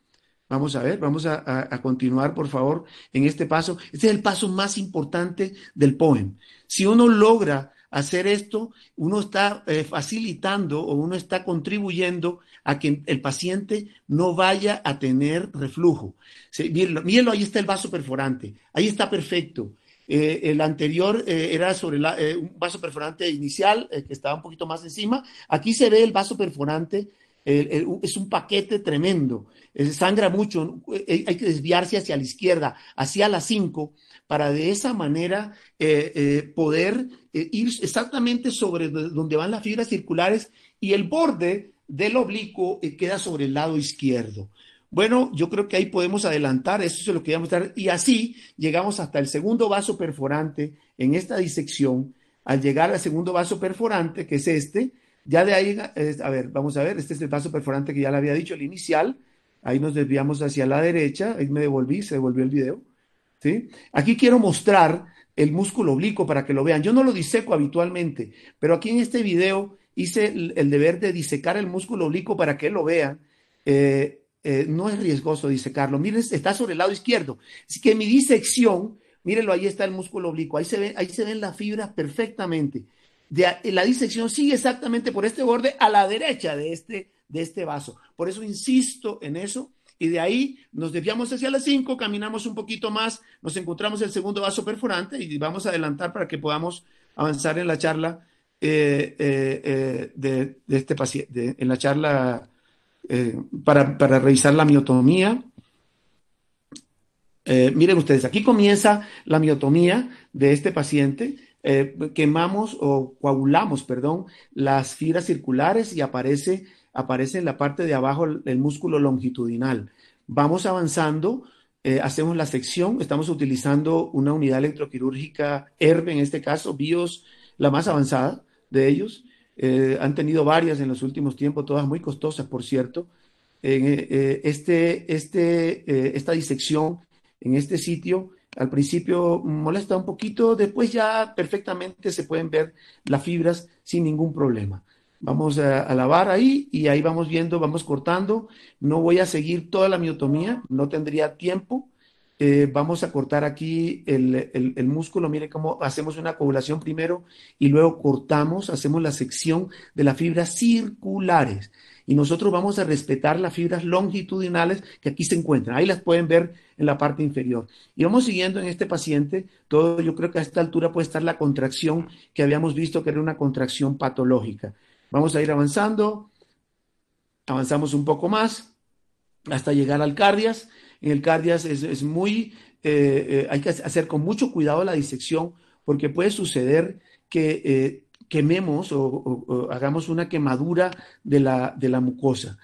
Vamos a ver, vamos a, continuar, por favor, en este paso. Este es el paso más importante del poema. Si uno logra hacer esto, uno está eh, facilitando o uno está contribuyendo a que el paciente no vaya a tener reflujo. mírenlo, ahí está el vaso perforante, ahí está perfecto. Eh, el anterior eh, era sobre eh, un vaso perforante inicial que estaba un poquito más encima. Aquí se ve el vaso perforante, es un paquete tremendo, sangra mucho, hay que desviarse hacia la izquierda, hacia las 5, para de esa manera poder ir exactamente sobre donde van las fibras circulares y el borde del oblicuo eh, queda sobre el lado izquierdo. Bueno, yo creo que ahí podemos adelantar, eso es lo que voy a mostrar, y así llegamos hasta el segundo vaso perforante en esta disección. Al llegar al segundo vaso perforante, que es este, ya de ahí, a ver, vamos a ver, este es el vaso perforante que ya le había dicho, el inicial, ahí nos desviamos hacia la derecha, ahí me devolví, se devolvió el video. ¿sí? Aquí quiero mostrar el músculo oblicuo para que lo vean. Yo no lo diseco habitualmente, pero aquí en este video hice el, deber de disecar el músculo oblicuo para que lo vea. Eh, eh, no es riesgoso disecarlo. Miren, está sobre el lado izquierdo. Así que mi disección, mírenlo, ahí está el músculo oblicuo. Ahí se, ven, ahí se ven las fibras perfectamente. la disección sigue exactamente por este borde a la derecha de este, de este vaso. Por eso insisto en eso. Y de ahí nos desviamos hacia las 5, caminamos un poquito más, nos encontramos el segundo vaso perforante y vamos a adelantar para que podamos avanzar en la charla eh, eh, de, este paciente, en la charla eh, para, revisar la miotomía. miren ustedes, aquí comienza la miotomía de este paciente. quemamos o coagulamos, perdón, las fibras circulares y aparece, aparece en la parte de abajo el, músculo longitudinal. Vamos avanzando, hacemos la sección, estamos utilizando una unidad electroquirúrgica ERB en este caso, BIOS, la más avanzada, de ellos. Eh, han tenido varias en los últimos tiempos, todas muy costosas, por cierto. Eh, eh, este, este, esta disección en este sitio al principio molesta un poquito, después ya perfectamente se pueden ver las fibras sin ningún problema. Vamos a, lavar ahí y ahí vamos viendo, vamos cortando. No voy a seguir toda la miotomía, no tendría tiempo, eh, vamos a cortar aquí el, músculo, mire cómo hacemos una coagulación primero y luego cortamos, hacemos la sección de las fibras circulares. Y nosotros vamos a respetar las fibras longitudinales que aquí se encuentran. Ahí las pueden ver en la parte inferior. Y vamos siguiendo en este paciente, todo yo creo que a esta altura puede estar la contracción que habíamos visto que era una contracción patológica. Vamos a ir avanzando, avanzamos un poco más hasta llegar al cardias en el cardias es, muy, eh, eh, hay que hacer con mucho cuidado la disección porque puede suceder que eh, quememos o, hagamos una quemadura de la, de la mucosa.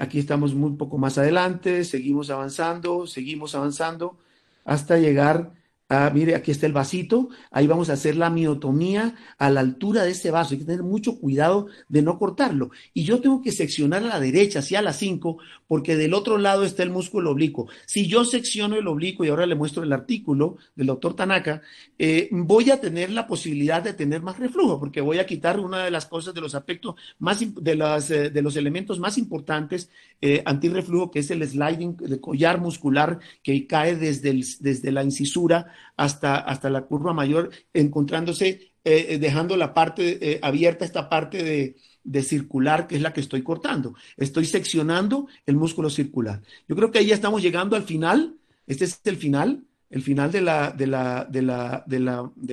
aquí estamos muy poco más adelante, seguimos avanzando, seguimos avanzando hasta llegar Ah, mire, aquí está el vasito, ahí vamos a hacer la miotomía a la altura de este vaso. Hay que tener mucho cuidado de no cortarlo. Y yo tengo que seccionar a la derecha, hacia las 5, porque del otro lado está el músculo oblicuo. Si yo secciono el oblicuo, y ahora le muestro el artículo del doctor Tanaka, eh, voy a tener la posibilidad de tener más reflujo, porque voy a quitar una de las cosas, de los aspectos más, de, las, eh, de los elementos más importantes eh, antirreflujo, que es el sliding, de collar muscular que cae desde, desde la incisura hasta, hasta la curva mayor, encontrándose, eh, eh, dejando la parte eh, abierta, esta parte de, circular, que es la que estoy cortando. Estoy seccionando el músculo circular. Yo creo que ahí ya estamos llegando al final. Este es el final, el final de la, de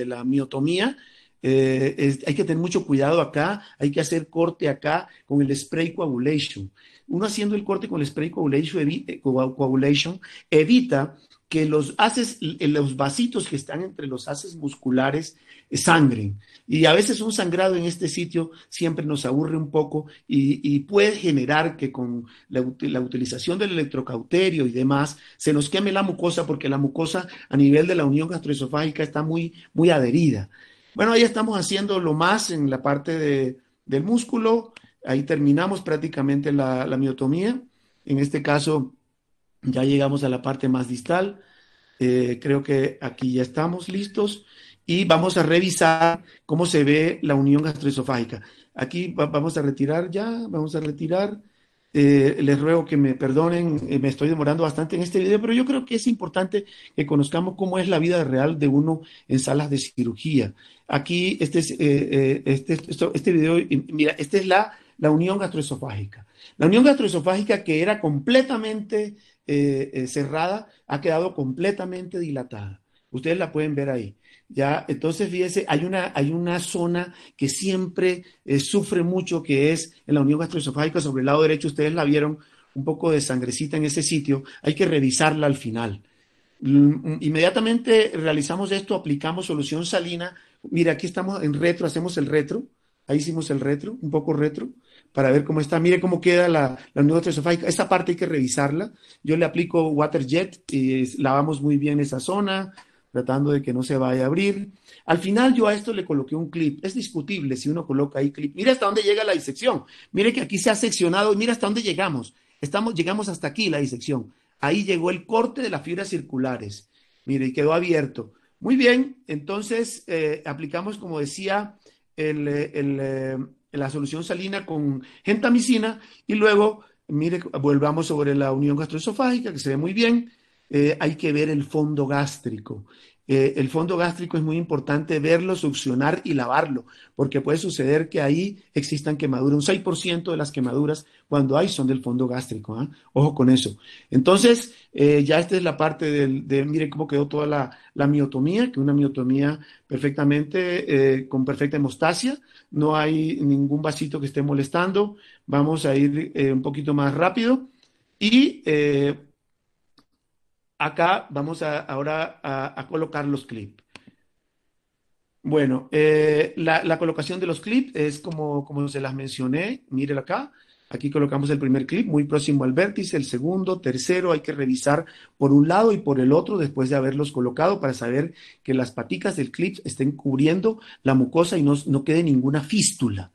la, miotomía. hay que tener mucho cuidado acá, hay que hacer corte acá con el spray coagulation. Uno haciendo el corte con el spray coagulation, evita que los haces, eh, los vasitos que están entre los haces musculares eh, sangren. Y a veces un sangrado en este sitio siempre nos aburre un poco y, puede generar que con la, utilización del electrocauterio y demás se nos queme la mucosa porque la mucosa a nivel de la unión gastroesofágica está muy, muy adherida. Bueno, ahí estamos haciendo lo más en la parte del músculo. Ahí terminamos prácticamente la miotomía. En este caso, ya llegamos a la parte más distal. Eh, creo que aquí ya estamos listos y vamos a revisar cómo se ve la unión gastroesofágica. Aquí vamos a retirar ya, vamos a retirar. Eh, les ruego que me perdonen, eh, me estoy demorando bastante en este video, pero yo creo que es importante que conozcamos cómo es la vida real de uno en salas de cirugía. Aquí, este, es, este, este video, mira, esta es la, la unión gastroesofágica. La unión gastroesofágica que era completamente eh, eh, cerrada ha quedado completamente dilatada. Ustedes la pueden ver ahí. Ya, entonces fíjense hay una, hay una zona que siempre eh, sufre mucho, que es en la unión gastroesofágica sobre el lado derecho. Ustedes la vieron un poco de sangrecita en ese sitio. Hay que revisarla al final. Mm, inmediatamente realizamos esto, aplicamos solución salina. Mira, aquí estamos en retro, hacemos el retro. Ahí hicimos el retro, un poco retro para ver cómo está. Mire cómo queda la, la nueva Esta parte hay que revisarla. Yo le aplico Waterjet y lavamos muy bien esa zona, tratando de que no se vaya a abrir. Al final yo a esto le coloqué un clip. Es discutible si uno coloca ahí clip. Mira hasta dónde llega la disección. Mire que aquí se ha seccionado y mira hasta dónde llegamos. Estamos, llegamos hasta aquí la disección. Ahí llegó el corte de las fibras circulares. Mire, y quedó abierto. Muy bien, entonces eh, aplicamos, como decía, el, eh, eh, la solución salina con gentamicina y luego, mire, volvamos sobre la unión gastroesofágica, que se ve muy bien. Eh, hay que ver el fondo gástrico. Eh, el fondo gástrico es muy importante verlo, succionar y lavarlo, porque puede suceder que ahí existan quemaduras. Un 6% de las quemaduras cuando hay son del fondo gástrico. ¿ah? Ojo con eso. Entonces, eh, ya esta es la parte de, mire cómo quedó toda la, la miotomía, que una miotomía perfectamente, eh, con perfecta hemostasia. No hay ningún vasito que esté molestando. Vamos a ir un poquito más rápido. Y Acá vamos a, ahora a, colocar los clips. Bueno, eh, la, colocación de los clips es como, como se las mencioné, miren acá. Aquí colocamos el primer clip muy próximo al vértice, el segundo, tercero, hay que revisar por un lado y por el otro después de haberlos colocado para saber que las paticas del clip estén cubriendo la mucosa y no, no quede ninguna fístula.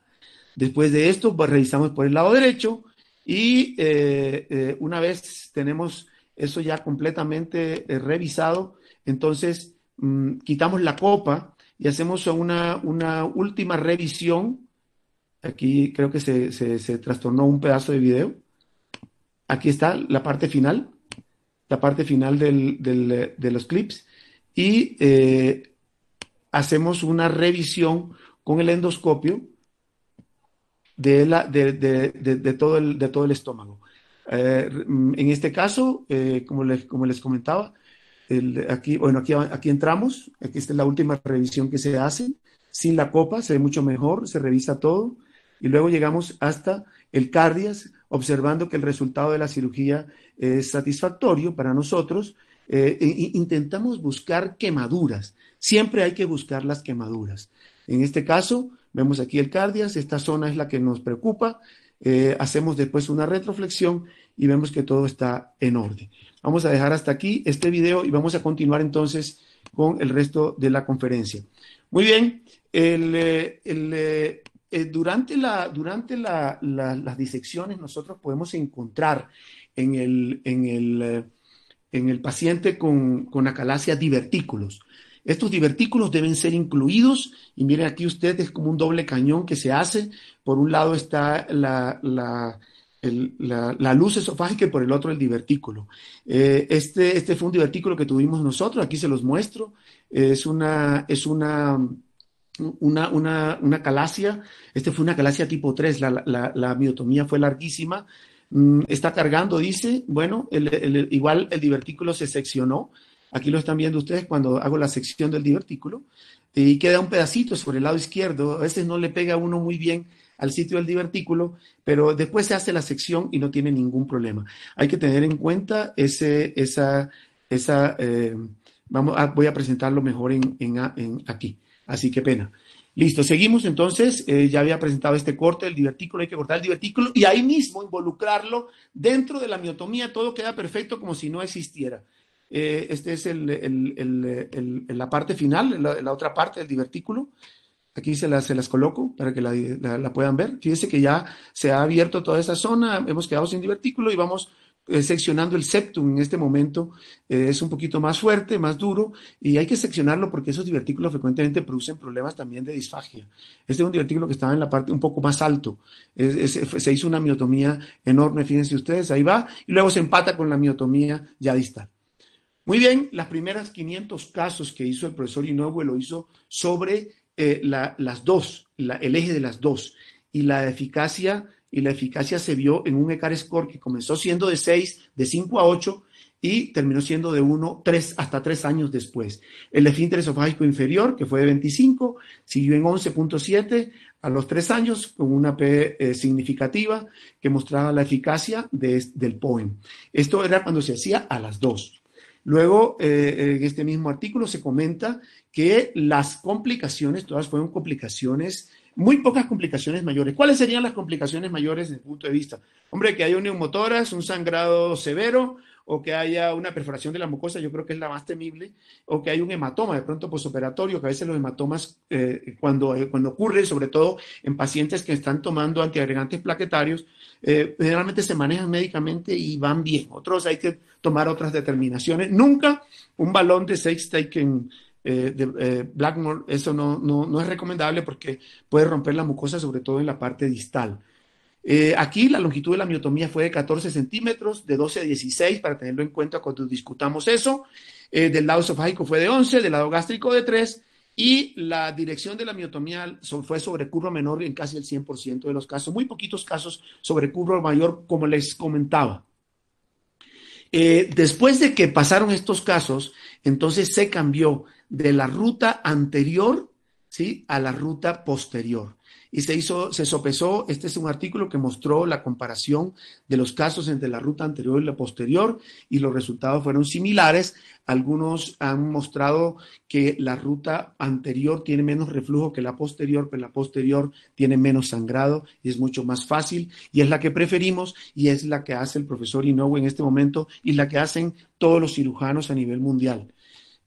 Después de esto, pues, revisamos por el lado derecho y eh, eh, una vez tenemos eso ya completamente eh, revisado. Entonces, mm, quitamos la copa y hacemos una, última revisión. Aquí creo que se, trastornó un pedazo de video. Aquí está la parte final, la parte final de los clips. Y eh, hacemos una revisión con el endoscopio de, la, de, todo, el, de todo el estómago. Eh, mm, en este caso, eh, como, como, les comentaba, aquí, bueno, aquí, aquí entramos, aquí está la última revisión que se hace, sin la copa se ve mucho mejor, se revisa todo, y luego llegamos hasta el cardias, observando que el resultado de la cirugía es satisfactorio para nosotros, eh, e intentamos buscar quemaduras, siempre hay que buscar las quemaduras. En este caso, vemos aquí el cardias, esta zona es la que nos preocupa, eh, hacemos después una retroflexión y vemos que todo está en orden. Vamos a dejar hasta aquí este video y vamos a continuar entonces con el resto de la conferencia. Muy bien, eh, eh, durante, la, durante las disecciones nosotros podemos encontrar en el, en el, paciente con, con acalacia divertículos. Estos divertículos deben ser incluidos y miren aquí ustedes, es como un doble cañón que se hace. Por un lado está la, la, luz esofágica y por el otro el divertículo. Eh, este, este fue un divertículo que tuvimos nosotros, aquí se los muestro. es una... Es una una, calacia, este fue una calacia tipo 3, la, miotomía fue larguísima, mm, está cargando, dice, bueno, igual el divertículo se seccionó, Aquí lo están viendo ustedes cuando hago la sección del divertículo. Eh, y queda un pedacito sobre el lado izquierdo. A veces no le pega uno muy bien al sitio del divertículo, pero después se hace la sección y no tiene ningún problema. Hay que tener en cuenta ese, esa, esa, eh, vamos voy a presentarlo mejor en, aquí. Así que pena. Listo, seguimos entonces. Eh, ya había presentado este corte del divertículo, hay que cortar el divertículo y ahí mismo involucrarlo dentro de la miotomía. Todo queda perfecto como si no existiera. Eh, este es la parte final, la, otra parte del divertículo. Aquí se las, coloco para que la, puedan ver. Fíjense que ya se ha abierto toda esa zona, hemos quedado sin divertículo y vamos eh, seccionando el septum en este momento. Eh, es un poquito más fuerte, más duro y hay que seccionarlo porque esos divertículos frecuentemente producen problemas también de disfagia. Este es un divertículo que estaba en la parte un poco más alto. se hizo una miotomía enorme, fíjense ustedes, ahí va y luego se empata con la miotomía ya distal. Muy bien, las primeras 500 casos que hizo el profesor Inoue lo hizo sobre eh, las dos, la, el eje de las dos, y la eficacia, y la eficacia se vio en un ECAR score que comenzó siendo de 6, de 5 a 8, y terminó siendo de 1, 3 hasta 3 años después. El esfínter esofágico inferior, que fue de 25, siguió en 11.7 a los 3 años, con una P eh, significativa que mostraba la eficacia de, del POEM. Esto era cuando se hacía a las 2. Luego, eh, eh, en este mismo artículo se comenta que las complicaciones, todas fueron complicaciones, muy pocas complicaciones mayores. ¿Cuáles serían las complicaciones mayores desde el punto de vista? Hombre, que hay un neumotoras, un sangrado severo, o que haya una perforación de la mucosa, yo creo que es la más temible, o que hay un hematoma de pronto posoperatorio, que a veces los hematomas eh, cuando, eh, cuando ocurren, sobre todo en pacientes que están tomando antiagregantes plaquetarios, eh, generalmente se manejan médicamente y van bien. Otros hay que tomar otras determinaciones. Nunca un balón de seis taken de Blackmore, eso no, no, es recomendable porque puede romper la mucosa, sobre todo en la parte distal. Eh, aquí la longitud de la miotomía fue de 14 centímetros, de 12 a 16, para tenerlo en cuenta cuando discutamos eso. Eh, del lado esofágico fue de 11, del lado gástrico de 3, y la dirección de la miotomía fue sobre curva menor en casi el 100% de los casos, muy poquitos casos sobre curva mayor, como les comentaba. Eh, después de que pasaron estos casos, entonces se cambió de la ruta anterior ¿sí? a la ruta posterior y se hizo, se sopesó, este es un artículo que mostró la comparación de los casos entre la ruta anterior y la posterior y los resultados fueron similares. Algunos han mostrado que la ruta anterior tiene menos reflujo que la posterior, pero la posterior tiene menos sangrado y es mucho más fácil y es la que preferimos y es la que hace el profesor Inoue en este momento y la que hacen todos los cirujanos a nivel mundial.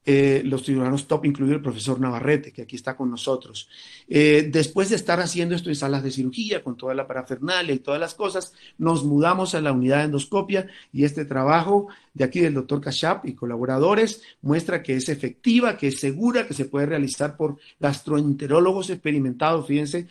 Eh, los cirujanos top, incluido el profesor Navarrete, que aquí está con nosotros. Eh, después de estar haciendo esto en salas de cirugía, con toda la parafernalia y todas las cosas, nos mudamos a la unidad de endoscopia y este trabajo de aquí del doctor Kashap y colaboradores muestra que es efectiva, que es segura, que se puede realizar por gastroenterólogos experimentados. Fíjense,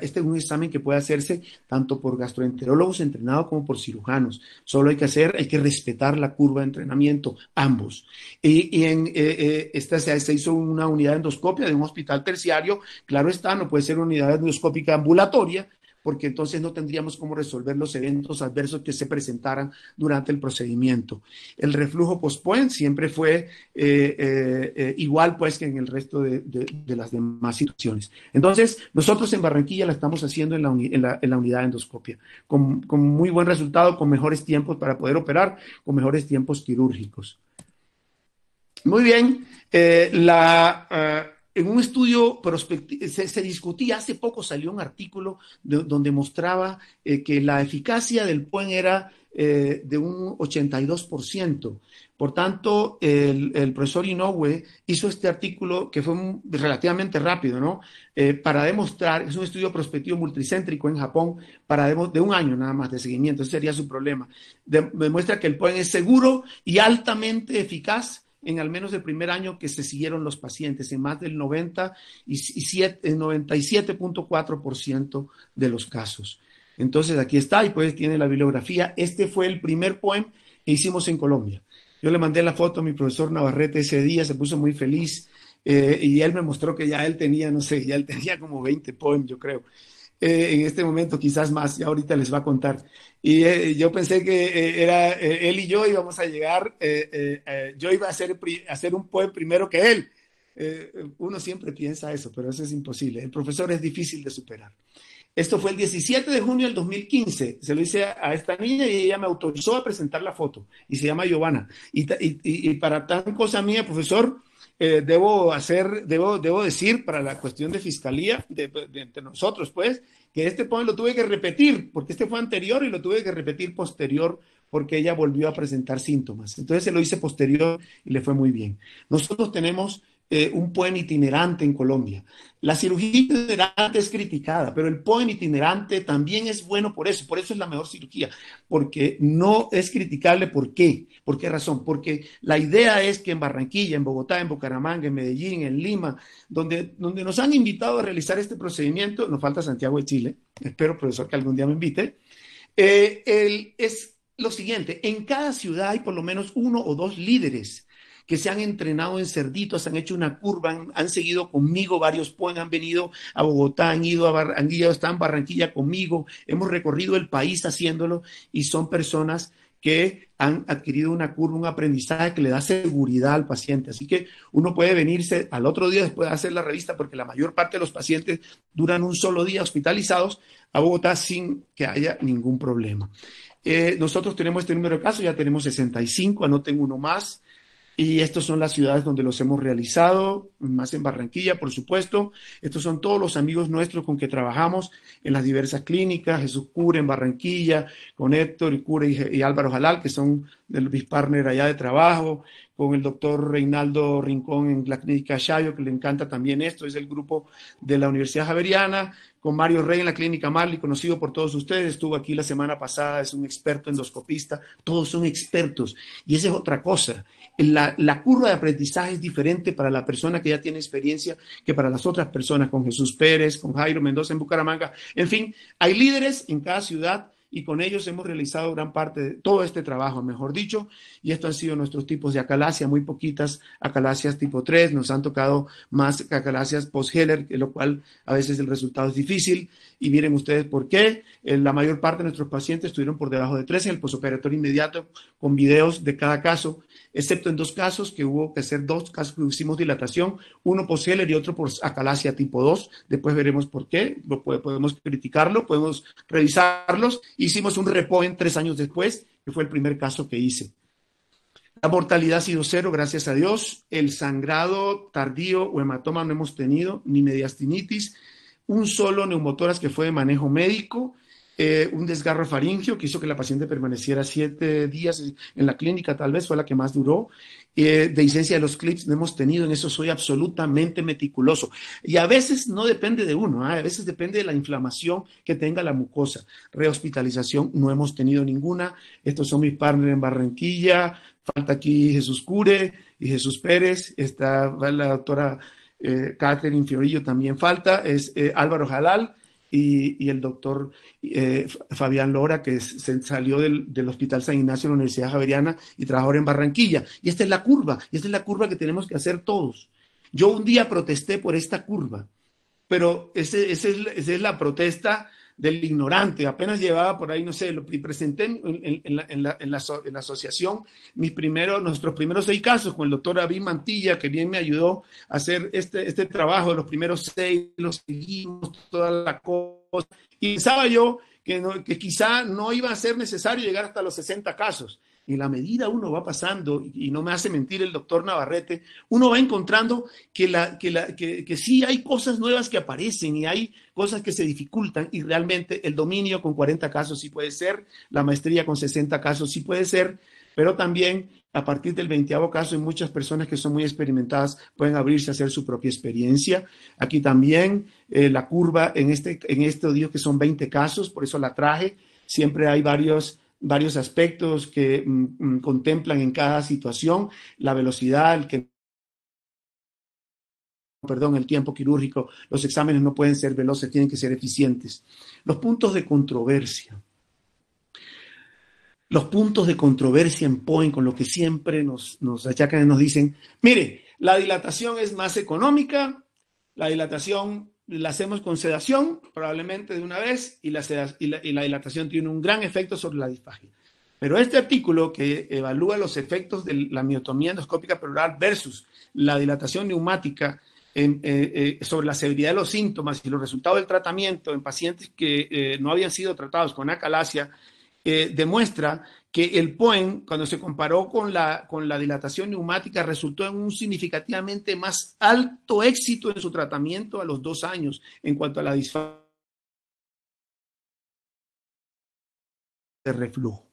este es un examen que puede hacerse tanto por gastroenterólogos entrenados como por cirujanos. Solo hay que hacer, hay que respetar la curva de entrenamiento, ambos. y en eh, eh, esta se, hizo una unidad endoscopia de un hospital terciario, claro está, no puede ser una unidad endoscópica ambulatoria, porque entonces no tendríamos cómo resolver los eventos adversos que se presentaran durante el procedimiento. El reflujo postpoint siempre fue eh, igual pues que en el resto de, las demás situaciones. Entonces, nosotros en Barranquilla la estamos haciendo en la, unidad de endoscopia, con muy buen resultado, con mejores tiempos para poder operar, con mejores tiempos quirúrgicos. Muy bien. Eh, la, ah, en un estudio prospectivo se, discutía, hace poco salió un artículo donde mostraba eh, que la eficacia del POEN era eh, de un 82%. Por tanto, el, profesor Inoue hizo este artículo que fue relativamente rápido, ¿no? para demostrar, es un estudio prospectivo multicéntrico en Japón, para de, un año nada más de seguimiento, ese sería su problema. demuestra que el POEN es seguro y altamente eficaz en al menos el primer año que se siguieron los pacientes, en más del 97.4% de los casos. Entonces aquí está y pues tiene la bibliografía. Este fue el primer poem que hicimos en Colombia. Yo le mandé la foto a mi profesor Navarrete ese día, se puso muy feliz eh, y él me mostró que ya él tenía, no sé, ya él tenía como 20 poems, yo creo. Eh, en este momento, quizás más, ya ahorita les va a contar. Y eh, yo pensé que eh, era él y yo íbamos a llegar, yo iba a hacer, hacer un poema primero que él. uno siempre piensa eso, pero eso es imposible. El profesor es difícil de superar. Esto fue el 17 de junio del 2015. Se lo hice a, esta niña y ella me autorizó a presentar la foto. Y se llama Giovanna. Y, y para tan cosa mía, profesor, eh, debo hacer, debo, debo decir para la cuestión de fiscalía, de, entre nosotros, pues, que este lo tuve que repetir, porque este fue anterior y lo tuve que repetir posterior, porque ella volvió a presentar síntomas. Entonces se lo hice posterior y le fue muy bien. Nosotros tenemos eh, un poema itinerante en Colombia. La cirugía itinerante es criticada, pero el poema itinerante también es bueno por eso, por eso es la mejor cirugía, porque no es criticable. ¿Por qué? ¿Por qué razón? Porque la idea es que en Barranquilla, en Bogotá, en Bucaramanga, en Medellín, en Lima, donde, donde nos han invitado a realizar este procedimiento, nos falta Santiago de Chile, espero, profesor, que algún día me invite, eh, es lo siguiente, en cada ciudad hay por lo menos uno o dos líderes que se han entrenado en cerditos, han hecho una curva, han, seguido conmigo varios pueblos, han venido a Bogotá, han ido a Barranquilla, están en Barranquilla conmigo, hemos recorrido el país haciéndolo y son personas que han adquirido una curva, un aprendizaje que le da seguridad al paciente. Así que uno puede venirse al otro día después de hacer la revista, porque la mayor parte de los pacientes duran un solo día hospitalizados a Bogotá sin que haya ningún problema. Eh, nosotros tenemos este número de casos, ya tenemos 65, anoten uno más. Y estas son las ciudades donde los hemos realizado, más en Barranquilla, por supuesto. Estos son todos los amigos nuestros con que trabajamos en las diversas clínicas, Jesús Cura en Barranquilla, con Héctor y Cura y, Álvaro Jalal, que son mis partners allá de trabajo, con el doctor Reinaldo Rincón en la clínica Chayo, que le encanta también esto, es el grupo de la Universidad Javeriana, con Mario Rey en la clínica Marley, conocido por todos ustedes, estuvo aquí la semana pasada, es un experto endoscopista, todos son expertos, y esa es otra cosa, la, curva de aprendizaje es diferente para la persona que ya tiene experiencia que para las otras personas, con Jesús Pérez, con Jairo Mendoza en Bucaramanga. En fin, hay líderes en cada ciudad y con ellos hemos realizado gran parte de todo este trabajo, mejor dicho, y esto han sido nuestros tipos de acalacia, muy poquitas acalacias tipo 3, nos han tocado más acalacias post-Heller, lo cual a veces el resultado es difícil, y miren ustedes por qué, la mayor parte de nuestros pacientes estuvieron por debajo de 3 en el posoperatorio inmediato, con videos de cada caso, excepto en dos casos que hubo que hacer dos casos que hicimos dilatación, uno por Seller y otro por acalasia tipo 2. Después veremos por qué, podemos criticarlo, podemos revisarlos. Hicimos un repo en tres años después, que fue el primer caso que hice. La mortalidad ha sido cero, gracias a Dios. El sangrado tardío o hematoma no hemos tenido, ni mediastinitis. Un solo neumotoras que fue de manejo médico eh, un desgarro faríngeo que hizo que la paciente permaneciera siete días en la clínica, tal vez fue la que más duró. Eh, de licencia de los clips no hemos tenido, en eso soy absolutamente meticuloso. Y a veces no depende de uno, ¿ah? a veces depende de la inflamación que tenga la mucosa. Rehospitalización no hemos tenido ninguna. Estos son mis partners en Barranquilla, falta aquí Jesús Cure y Jesús Pérez, está la doctora eh, Catherine Fiorillo también falta, es Álvaro Jalal y, el doctor eh, Fabián Lora, que se salió del, Hospital San Ignacio de la Universidad Javeriana y trabaja ahora en Barranquilla. Y esta es la curva, y esta es la curva que tenemos que hacer todos. Yo un día protesté por esta curva, pero esa es la protesta del ignorante. Apenas llevaba por ahí, no sé, lo presenté en, la, asociación mis primeros, nuestros primeros seis casos con el doctor David Mantilla, que bien me ayudó a hacer este, este trabajo de los primeros seis, los seguimos, toda la cosa. Y pensaba yo que, que quizá no iba a ser necesario llegar hasta los 60 casos y la medida uno va pasando, y no me hace mentir el doctor Navarrete, uno va encontrando que, la, que, la, sí hay cosas nuevas que aparecen y hay cosas que se dificultan y realmente el dominio con 40 casos sí puede ser, la maestría con 60 casos sí puede ser, pero también a partir del 20 caso y muchas personas que son muy experimentadas, pueden abrirse a hacer su propia experiencia. Aquí también eh, la curva en este, en este digo que son 20 casos, por eso la traje. Siempre hay varios varios aspectos que mm, mm, contemplan en cada situación, la velocidad, el que perdón, el tiempo quirúrgico, los exámenes no pueden ser veloces, tienen que ser eficientes. Los puntos de controversia. Los puntos de controversia en point con lo que siempre nos, nos achacan y nos dicen, mire, la dilatación es más económica, la dilatación la hacemos con sedación, probablemente de una vez, y la, dilatación tiene un gran efecto sobre la disfagia. Pero este artículo que evalúa los efectos de la miotomía endoscópica pleural versus la dilatación neumática eh, eh, sobre la severidad de los síntomas y los resultados del tratamiento en pacientes que eh, no habían sido tratados con acalasia, demuestra que el Poen, cuando se comparó con la, con la dilatación neumática, resultó en un significativamente más alto éxito en su tratamiento a los dos años en cuanto a la disfagia de reflujo.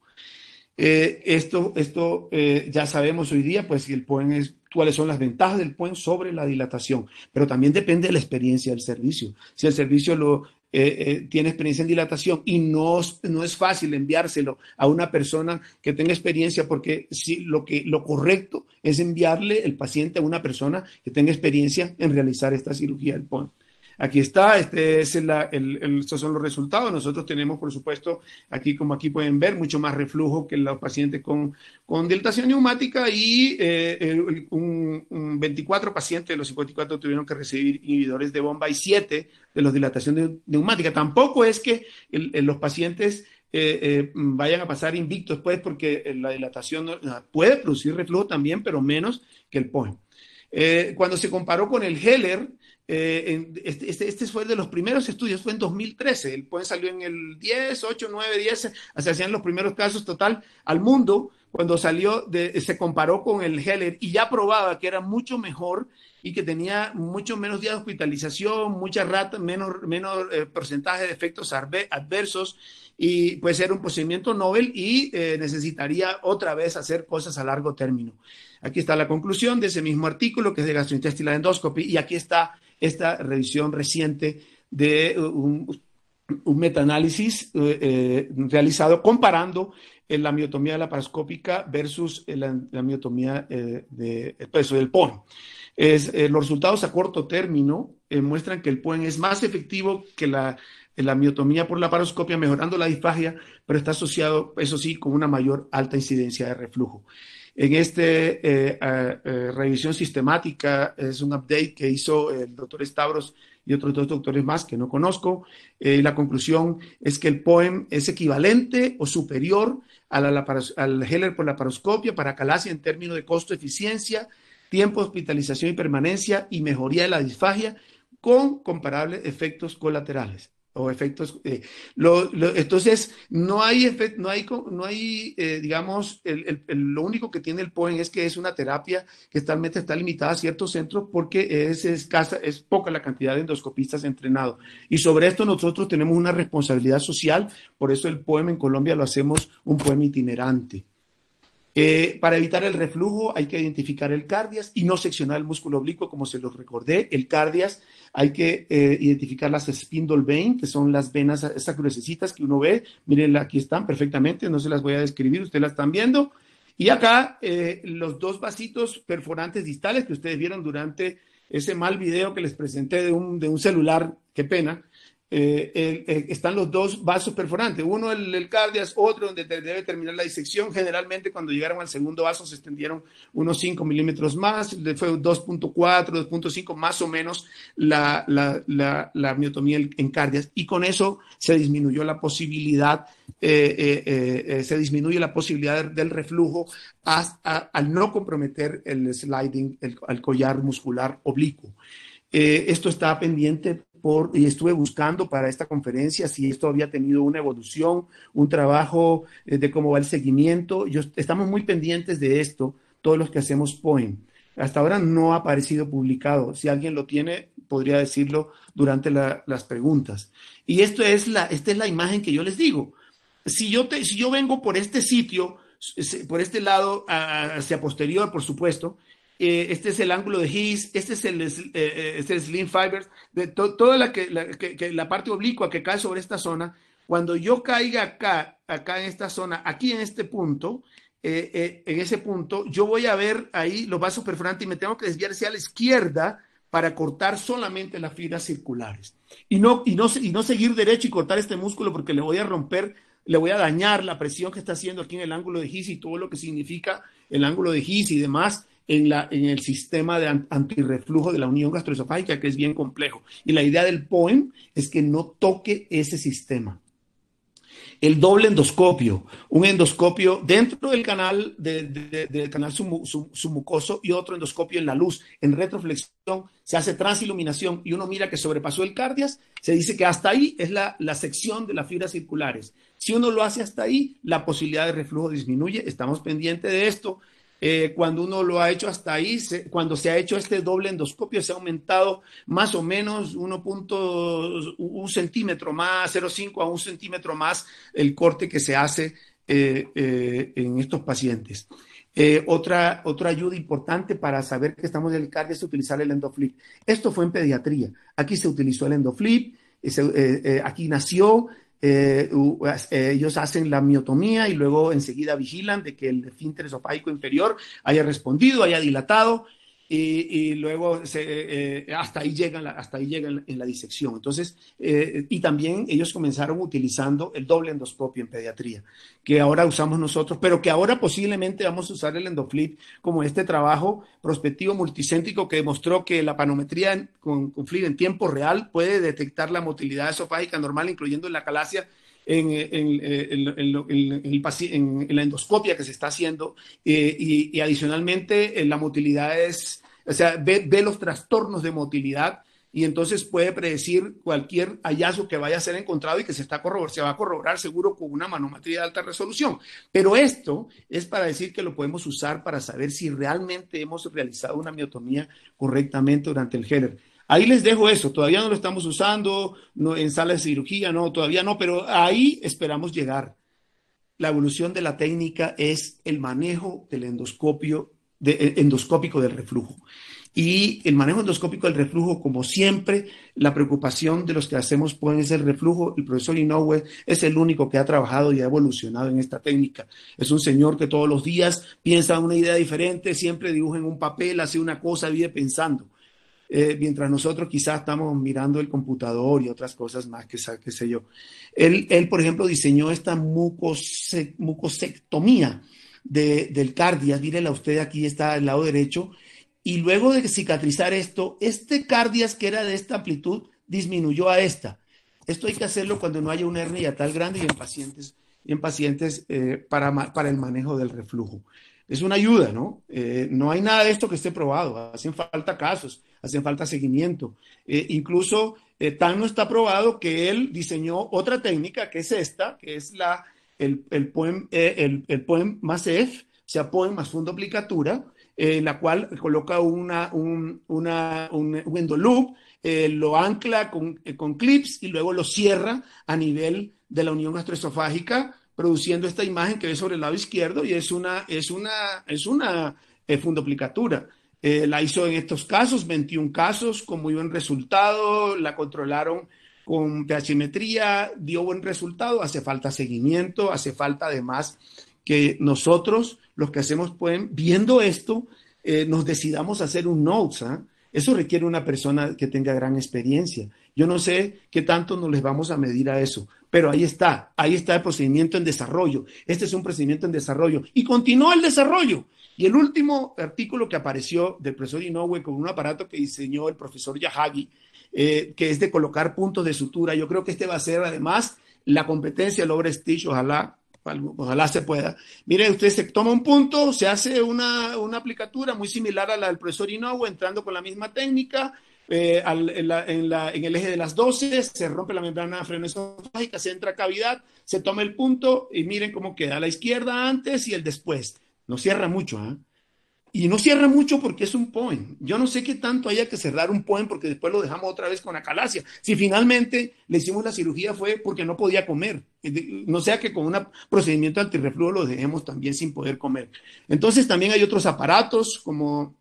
Eh, esto esto eh, ya sabemos hoy día, pues, el POEN es, cuáles son las ventajas del Poen sobre la dilatación, pero también depende de la experiencia del servicio. Si el servicio lo, eh, eh, tiene experiencia en dilatación y no, es fácil enviárselo a una persona que tenga experiencia porque si lo, que, lo correcto es enviarle el paciente a una persona que tenga experiencia en realizar esta cirugía del PON aquí está, este es estos son los resultados. Nosotros tenemos, por supuesto, aquí como aquí pueden ver, mucho más reflujo que los pacientes con, con dilatación neumática y eh, un, 24 pacientes de los 54 tuvieron que recibir inhibidores de bomba y 7 de los dilatación neumática. Tampoco es que los pacientes... Eh, eh, vayan a pasar invictos, pues, porque la dilatación puede producir reflujo también, pero menos que el POEM. cuando se comparó con el Heller, eh, este, este, este, fue el de los primeros estudios, fue en 2013. El POEN salió en el 10, 8, 9, 10. Se hacían los primeros casos total al mundo. Cuando salió, de, se comparó con el Heller y ya probaba que era mucho mejor y que tenía mucho menos días de hospitalización, mucha rata, menos, menos eh, porcentaje de efectos adversos y pues era un procedimiento Nobel y eh, necesitaría otra vez hacer cosas a largo término. Aquí está la conclusión de ese mismo artículo que es de gastrointestinal endoscopy y aquí está esta revisión reciente de eh, un, metaanálisis eh, eh, realizado comparando la miotomía laparoscópica versus la, miotomía de, del PON. Es, los resultados a corto término muestran que el PON es más efectivo que la, la miotomía por laparoscopia, mejorando la disfagia, pero está asociado, eso sí, con una mayor alta incidencia de reflujo. En esta eh, eh, eh, revisión sistemática es un update que hizo el doctor Stavros y otros dos doctores más que no conozco. la conclusión es que el POEM es equivalente o superior a al Heller por laparoscopia para Calasia en términos de costo-eficiencia, tiempo de hospitalización y permanencia y mejoría de la disfagia con comparables efectos colaterales o efectos. Eh, entonces, no hay, no hay, no hay eh, digamos, lo único que tiene el POEM es que es una terapia que talmente está limitada a ciertos centros porque es escasa, es poca la cantidad de endoscopistas entrenados. Y sobre esto nosotros tenemos una responsabilidad social, por eso el POEM en Colombia lo hacemos un POEM itinerante. Eh, para evitar el reflujo hay que identificar el cardias y no seccionar el músculo oblicuo, como se los recordé. El cardias hay que eh, identificar las spindle vein, que son las venas, esas crucecitas que uno ve. Miren, aquí están perfectamente, no se las voy a describir, ustedes las están viendo. Y acá eh, los dos vasitos perforantes distales que ustedes vieron durante ese mal video que les presenté de un, de un celular, qué pena, eh, están los dos vasos perforantes, uno el, el cardias, otro donde debe terminar la disección. Generalmente cuando llegaron al segundo vaso se extendieron unos 5 milímetros más, fue 2.4, 2.5 más o menos la, miotomía en cardias y con eso se disminuyó la posibilidad, eh, eh, se disminuye la posibilidad del reflujo al no comprometer el sliding, el, al collar muscular oblicuo. esto está pendiente y estuve buscando para esta conferencia si esto había tenido una evolución, un trabajo eh, de cómo va el seguimiento. Yo, estamos muy pendientes de esto, todos los que hacemos POEM. Hasta ahora no ha aparecido publicado. Si alguien lo tiene, podría decirlo durante las preguntas. Y esto es la, esta es la imagen que yo les digo. Si yo, te, si yo vengo por este sitio, por este lado hacia posterior, por supuesto, eh, este es el ángulo de His, este es el, Slim eh, eh, este Fibers, de toda la, que, la, parte oblicua que cae sobre esta zona, cuando yo caiga acá, acá en esta zona, aquí en este punto, en ese punto, yo voy a ver ahí los vasos perforantes y me tengo que desviar hacia la izquierda para cortar solamente las fibras circulares. Y no, y no, y no seguir derecho y cortar este músculo porque le voy a romper, le voy a dañar la presión que está haciendo aquí en el ángulo de His y todo lo que significa el ángulo de His y demás en, la, en el sistema de antirreflujo de la unión gastroesofágica, que es bien complejo. Y la idea del POEM es que no toque ese sistema. El doble endoscopio, un endoscopio dentro del canal, del canal submucoso y otro endoscopio en la luz, en retroflexión, se hace transiluminación y uno mira que sobrepasó el cardias, se dice que hasta ahí es la, la sección de las fibras circulares. Si uno lo hace hasta ahí, la posibilidad de reflujo disminuye. Estamos pendientes de esto. Eh, cuando uno lo ha hecho hasta ahí, cuando se ha hecho este doble endoscopio, se ha aumentado más o menos 1.1 centímetro más, 0.5 a 1 centímetro más el corte que se hace eh, eh, en estos pacientes. otra, otra ayuda importante para saber que estamos en el es utilizar el endoflip. Esto fue en pediatría. Aquí se utilizó el endoflip, aquí nació, eh, eh, ellos hacen la miotomía y luego enseguida vigilan de que el esfínter esofágico inferior haya respondido, haya dilatado y, luego eh, eh, hasta ahí llegan, hasta ahí llegan en la disección. Entonces, eh, y también ellos comenzaron utilizando el doble endoscopio en pediatría, que ahora usamos nosotros, pero que ahora posiblemente vamos a usar el endoflip como este trabajo prospectivo multicéntrico que demostró que la panometría con, con FLIP en tiempo real puede detectar la motilidad esofágica normal, incluyendo la calasia en, en, la endoscopia que se está haciendo eh, y, adicionalmente eh, la motilidad es, o sea, ve, los trastornos de motilidad y entonces puede predecir cualquier hallazgo que vaya a ser encontrado y que se, está se va a corroborar seguro con una manometría de alta resolución. Pero esto es para decir que lo podemos usar para saber si realmente hemos realizado una miotomía correctamente durante el Heller. Ahí les dejo eso, todavía no lo estamos usando en sala de cirugía, no, todavía no, pero ahí esperamos llegar. La evolución de la técnica es el manejo del endoscopio, eh, endoscópico del reflujo. Y el manejo endoscópico del reflujo, como siempre, la preocupación de los que hacemos pues el reflujo. El profesor Inoue es el único que ha trabajado y ha evolucionado en esta técnica. Es un señor que todos los días piensa una idea diferente, siempre dibuja en un papel, hace una cosa, vive pensando. Eh, mientras nosotros quizás estamos mirando el computador y otras cosas más que qué sé yo. Él, por ejemplo, diseñó esta mucosectomía del cardias. Mírela usted, aquí está al lado derecho. Y luego de cicatrizar esto, este cardias que era de esta amplitud disminuyó a esta. Esto hay que hacerlo cuando no haya una hernia tal grande y en pacientes, en pacientes eh, para, para el manejo del reflujo es una ayuda, ¿no? Eh, no hay nada de esto que esté probado, hacen falta casos, hacen falta seguimiento. Eh, incluso eh, tal no está probado que él diseñó otra técnica que es esta, que es la, el, el poem, el, poem más e F, o sea, poem más fondo aplicatura, en la cual coloca una, un, una, window loop, lo ancla con, con clips y luego lo cierra a nivel de la unión gastroesofágica produciendo esta imagen que ve sobre el lado izquierdo y es una, es una, es una eh, fundoplicatura. Eh, la hizo en estos casos, 21 casos, con muy buen resultado, la controlaron con asimetría. dio buen resultado, hace falta seguimiento, hace falta además que nosotros, los que hacemos pueden, viendo esto, eh, nos decidamos hacer un notes. ¿ah? Eso requiere una persona que tenga gran experiencia. Yo no sé qué tanto nos les vamos a medir a eso, pero ahí está, ahí está el procedimiento en desarrollo. Este es un procedimiento en desarrollo y continúa el desarrollo. Y el último artículo que apareció del profesor Inoue con un aparato que diseñó el profesor Yahagi, eh, que es de colocar puntos de sutura. Yo creo que este va a ser además la competencia del obra Stitch, ojalá, ojalá se pueda. Mire, usted se toma un punto, se hace una, una aplicatura muy similar a la del profesor Inoue, entrando con la misma técnica, eh, en, la, en, el eje de las 12, se rompe la membrana frenesofágica se entra a cavidad, se toma el punto y miren cómo queda la izquierda antes y el después. No cierra mucho, ¿ah? Y no cierra mucho porque es un poem. Yo no sé qué tanto haya que cerrar un poem porque después lo dejamos otra vez con acalacia. Si finalmente le hicimos la cirugía fue porque no podía comer. No sea que con un procedimiento antirreflujo lo dejemos también sin poder comer. Entonces también hay otros aparatos como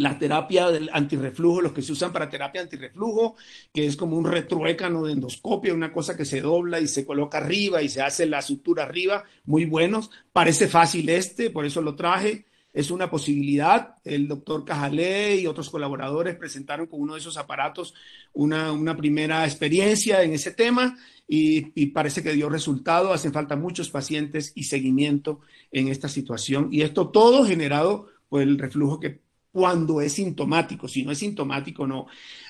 la terapia del antirreflujo, los que se usan para terapia antirreflujo, que es como un retruécano de endoscopia, una cosa que se dobla y se coloca arriba y se hace la sutura arriba, muy buenos. Parece fácil este, por eso lo traje. Es una posibilidad. El doctor Cajalé y otros colaboradores presentaron con uno de esos aparatos una, una primera experiencia en ese tema y parece que dio resultado. Hacen falta muchos pacientes y seguimiento en esta situación. Y esto todo generado por el reflujo que cuando es sintomático. Si no es sintomático, no.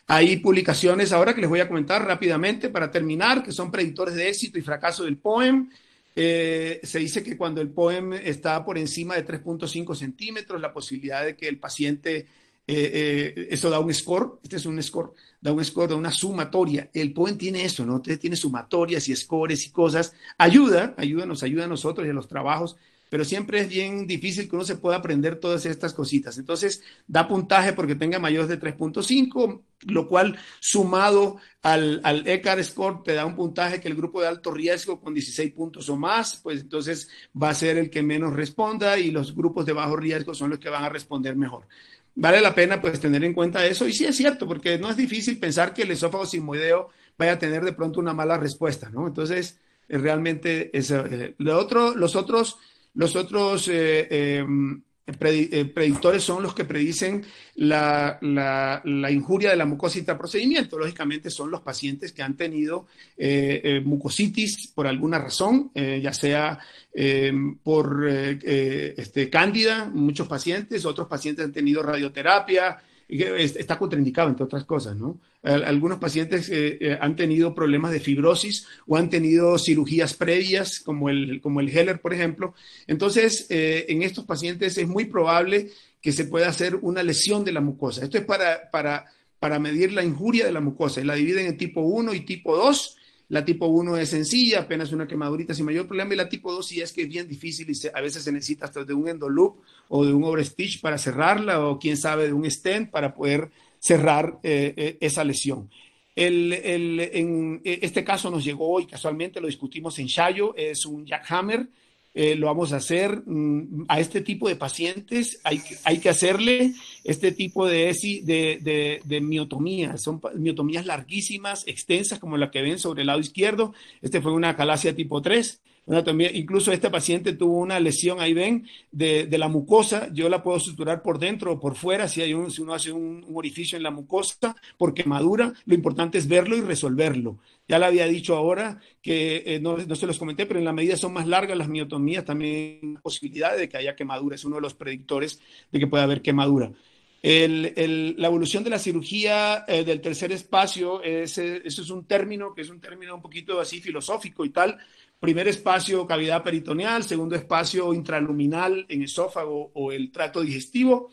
Hay publicaciones ahora que les voy a comentar rápidamente para terminar, que son predictores de éxito y fracaso del POEM. Eh, se dice que cuando el POEM está por encima de 3.5 centímetros, la posibilidad de que el paciente, eh, eh, eso da un score, este es un score, da un score, da una sumatoria. El POEM tiene eso, ¿no? tiene sumatorias y scores y cosas. Ayuda, ayuda, nos ayuda a nosotros y a los trabajos pero siempre es bien difícil que uno se pueda aprender todas estas cositas. Entonces, da puntaje porque tenga mayores de 3.5, lo cual sumado al, al ECAR score te da un puntaje que el grupo de alto riesgo con 16 puntos o más, pues entonces va a ser el que menos responda y los grupos de bajo riesgo son los que van a responder mejor vale la pena pues tener en cuenta eso. Y sí es cierto, porque no es difícil pensar que el esófago sigmoideo vaya a tener de pronto una mala respuesta, ¿no? Entonces, eh, realmente, eh, otro, los otros los otros eh, em, eh, predictores son los que predicen la, injuria de la mucosita procedimiento. Lógicamente son los pacientes que han tenido eh, mucositis por alguna razón, ya sea em, por este, cándida, muchos pacientes, otros pacientes han tenido radioterapia, está contraindicado entre otras cosas, ¿no? algunos pacientes eh, eh, han tenido problemas de fibrosis o han tenido cirugías previas, como el, como el Heller, por ejemplo. Entonces, eh, en estos pacientes es muy probable que se pueda hacer una lesión de la mucosa. Esto es para, para, para medir la injuria de la mucosa. La dividen en tipo 1 y tipo 2. La tipo 1 es sencilla, apenas una quemadurita sin mayor problema, y la tipo 2 sí es que es bien difícil y a veces se necesita hasta de un endoloop o de un overstitch para cerrarla, o quién sabe, de un stent para poder cerrar eh, eh, esa lesión. en eh, este caso nos llegó hoy, casualmente lo discutimos en Shayo, es un jackhammer, lo vamos a hacer mm, a este tipo de pacientes, hay, hay que hacerle este tipo de, de, de, miotomías, son miotomías larguísimas, extensas, como la que ven sobre el lado izquierdo, este fue una calacia tipo 3, Incluso esta paciente tuvo una lesión, ahí ven, de, la mucosa. Yo la puedo suturar por dentro o por fuera si, hay un, si uno hace un, orificio en la mucosa por quemadura. Lo importante es verlo y resolverlo. Ya le había dicho ahora que eh, no, se los comenté, pero en la medida son más largas las miotomías, también hay posibilidad de que haya quemadura. Es uno de los predictores de que pueda haber quemadura. El, la evolución de la cirugía eh, del tercer espacio, ese eso es un término que es un término un poquito así filosófico y tal, Primer espacio, cavidad peritoneal. Segundo espacio, intraluminal en esófago o el trato digestivo.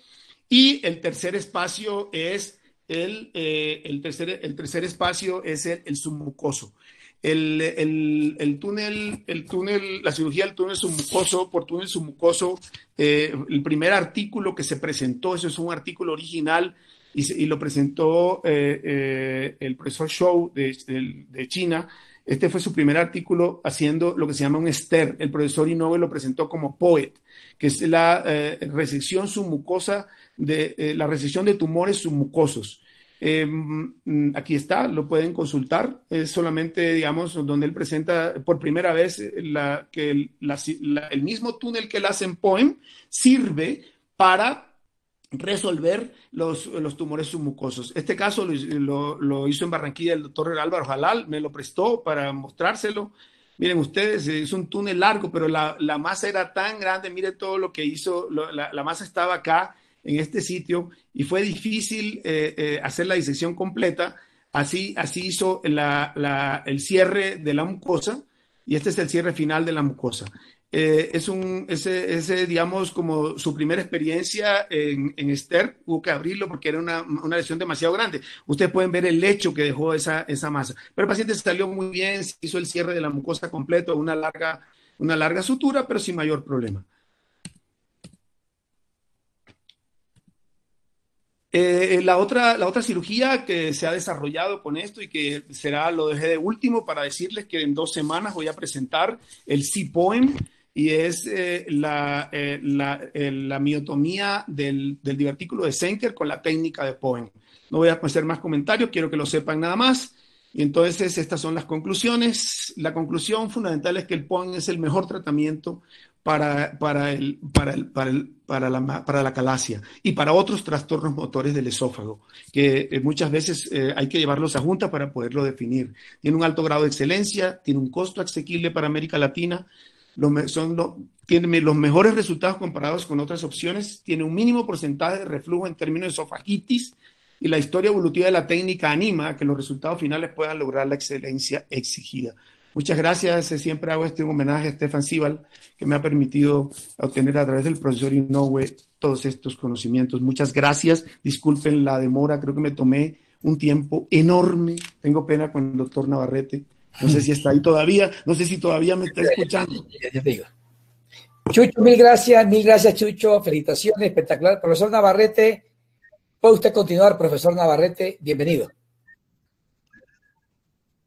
Y el tercer espacio es el, eh, el, tercer, el tercer espacio es el, submucoso. El, túnel, el túnel, la cirugía del túnel submucoso por túnel submucoso, eh, el primer artículo que se presentó, eso es un artículo original y, lo presentó eh, el profesor Shou de China, este fue su primer artículo haciendo lo que se llama un STER. El profesor Inoue lo presentó como POET, que es la recepción eh, resección submucosa de eh, la resección de tumores submucosos. Em, aquí está, lo pueden consultar. Es solamente, digamos, donde él presenta por primera vez eh, la, que el, el mismo túnel que él hace en Poem sirve para resolver los, tumores submucosos. Este caso lo, hizo en Barranquilla el doctor Álvaro Jalal, me lo prestó para mostrárselo. Miren ustedes, eh, es un túnel largo, pero la, masa era tan grande, mire todo lo que hizo, la, masa estaba acá en este sitio y fue difícil eh, eh, hacer la disección completa. Así, así hizo el cierre de la mucosa y este es el cierre final de la mucosa. Eh, es un, ese, ese, digamos, como su primera experiencia en, en Esther, hubo que abrirlo porque era una, lesión demasiado grande. Ustedes pueden ver el lecho que dejó esa, masa. Pero el paciente salió muy bien, se hizo el cierre de la mucosa completo, una larga, una larga sutura, pero sin mayor problema. Eh, eh, la, otra, la otra cirugía que se ha desarrollado con esto y que será, lo dejé de último para decirles que en dos semanas voy a presentar el C-Poem y es eh, eh, eh, la, miotomía del, del, divertículo de Senker con la técnica de Poen. No voy a hacer más comentarios, quiero que lo sepan nada más. Y entonces estas son las conclusiones. La conclusión fundamental es que el Poen es el mejor tratamiento para, para, el, para, la, para y para otros trastornos motores del esófago, que muchas veces hay que llevarlos a junta para poderlo definir. Tiene un alto grado de excelencia, tiene un costo asequible para América Latina, son tiene los mejores resultados comparados con otras opciones, tiene un mínimo porcentaje de reflujo en términos de esofagitis y la historia evolutiva de la técnica anima a que los resultados finales puedan lograr la excelencia exigida. Muchas gracias, eh, siempre hago este homenaje a Estefan Sibal, que me ha permitido obtener a través del profesor Inoue todos estos conocimientos. Muchas gracias, disculpen la demora, creo que me tomé un tiempo enorme, tengo pena con el doctor Navarrete no sé si está ahí todavía, no sé si todavía me está escuchando. Chucho, mil gracias, mil gracias Chucho, felicitaciones, espectacular. Profesor Navarrete, puede usted continuar, profesor Navarrete, bienvenido.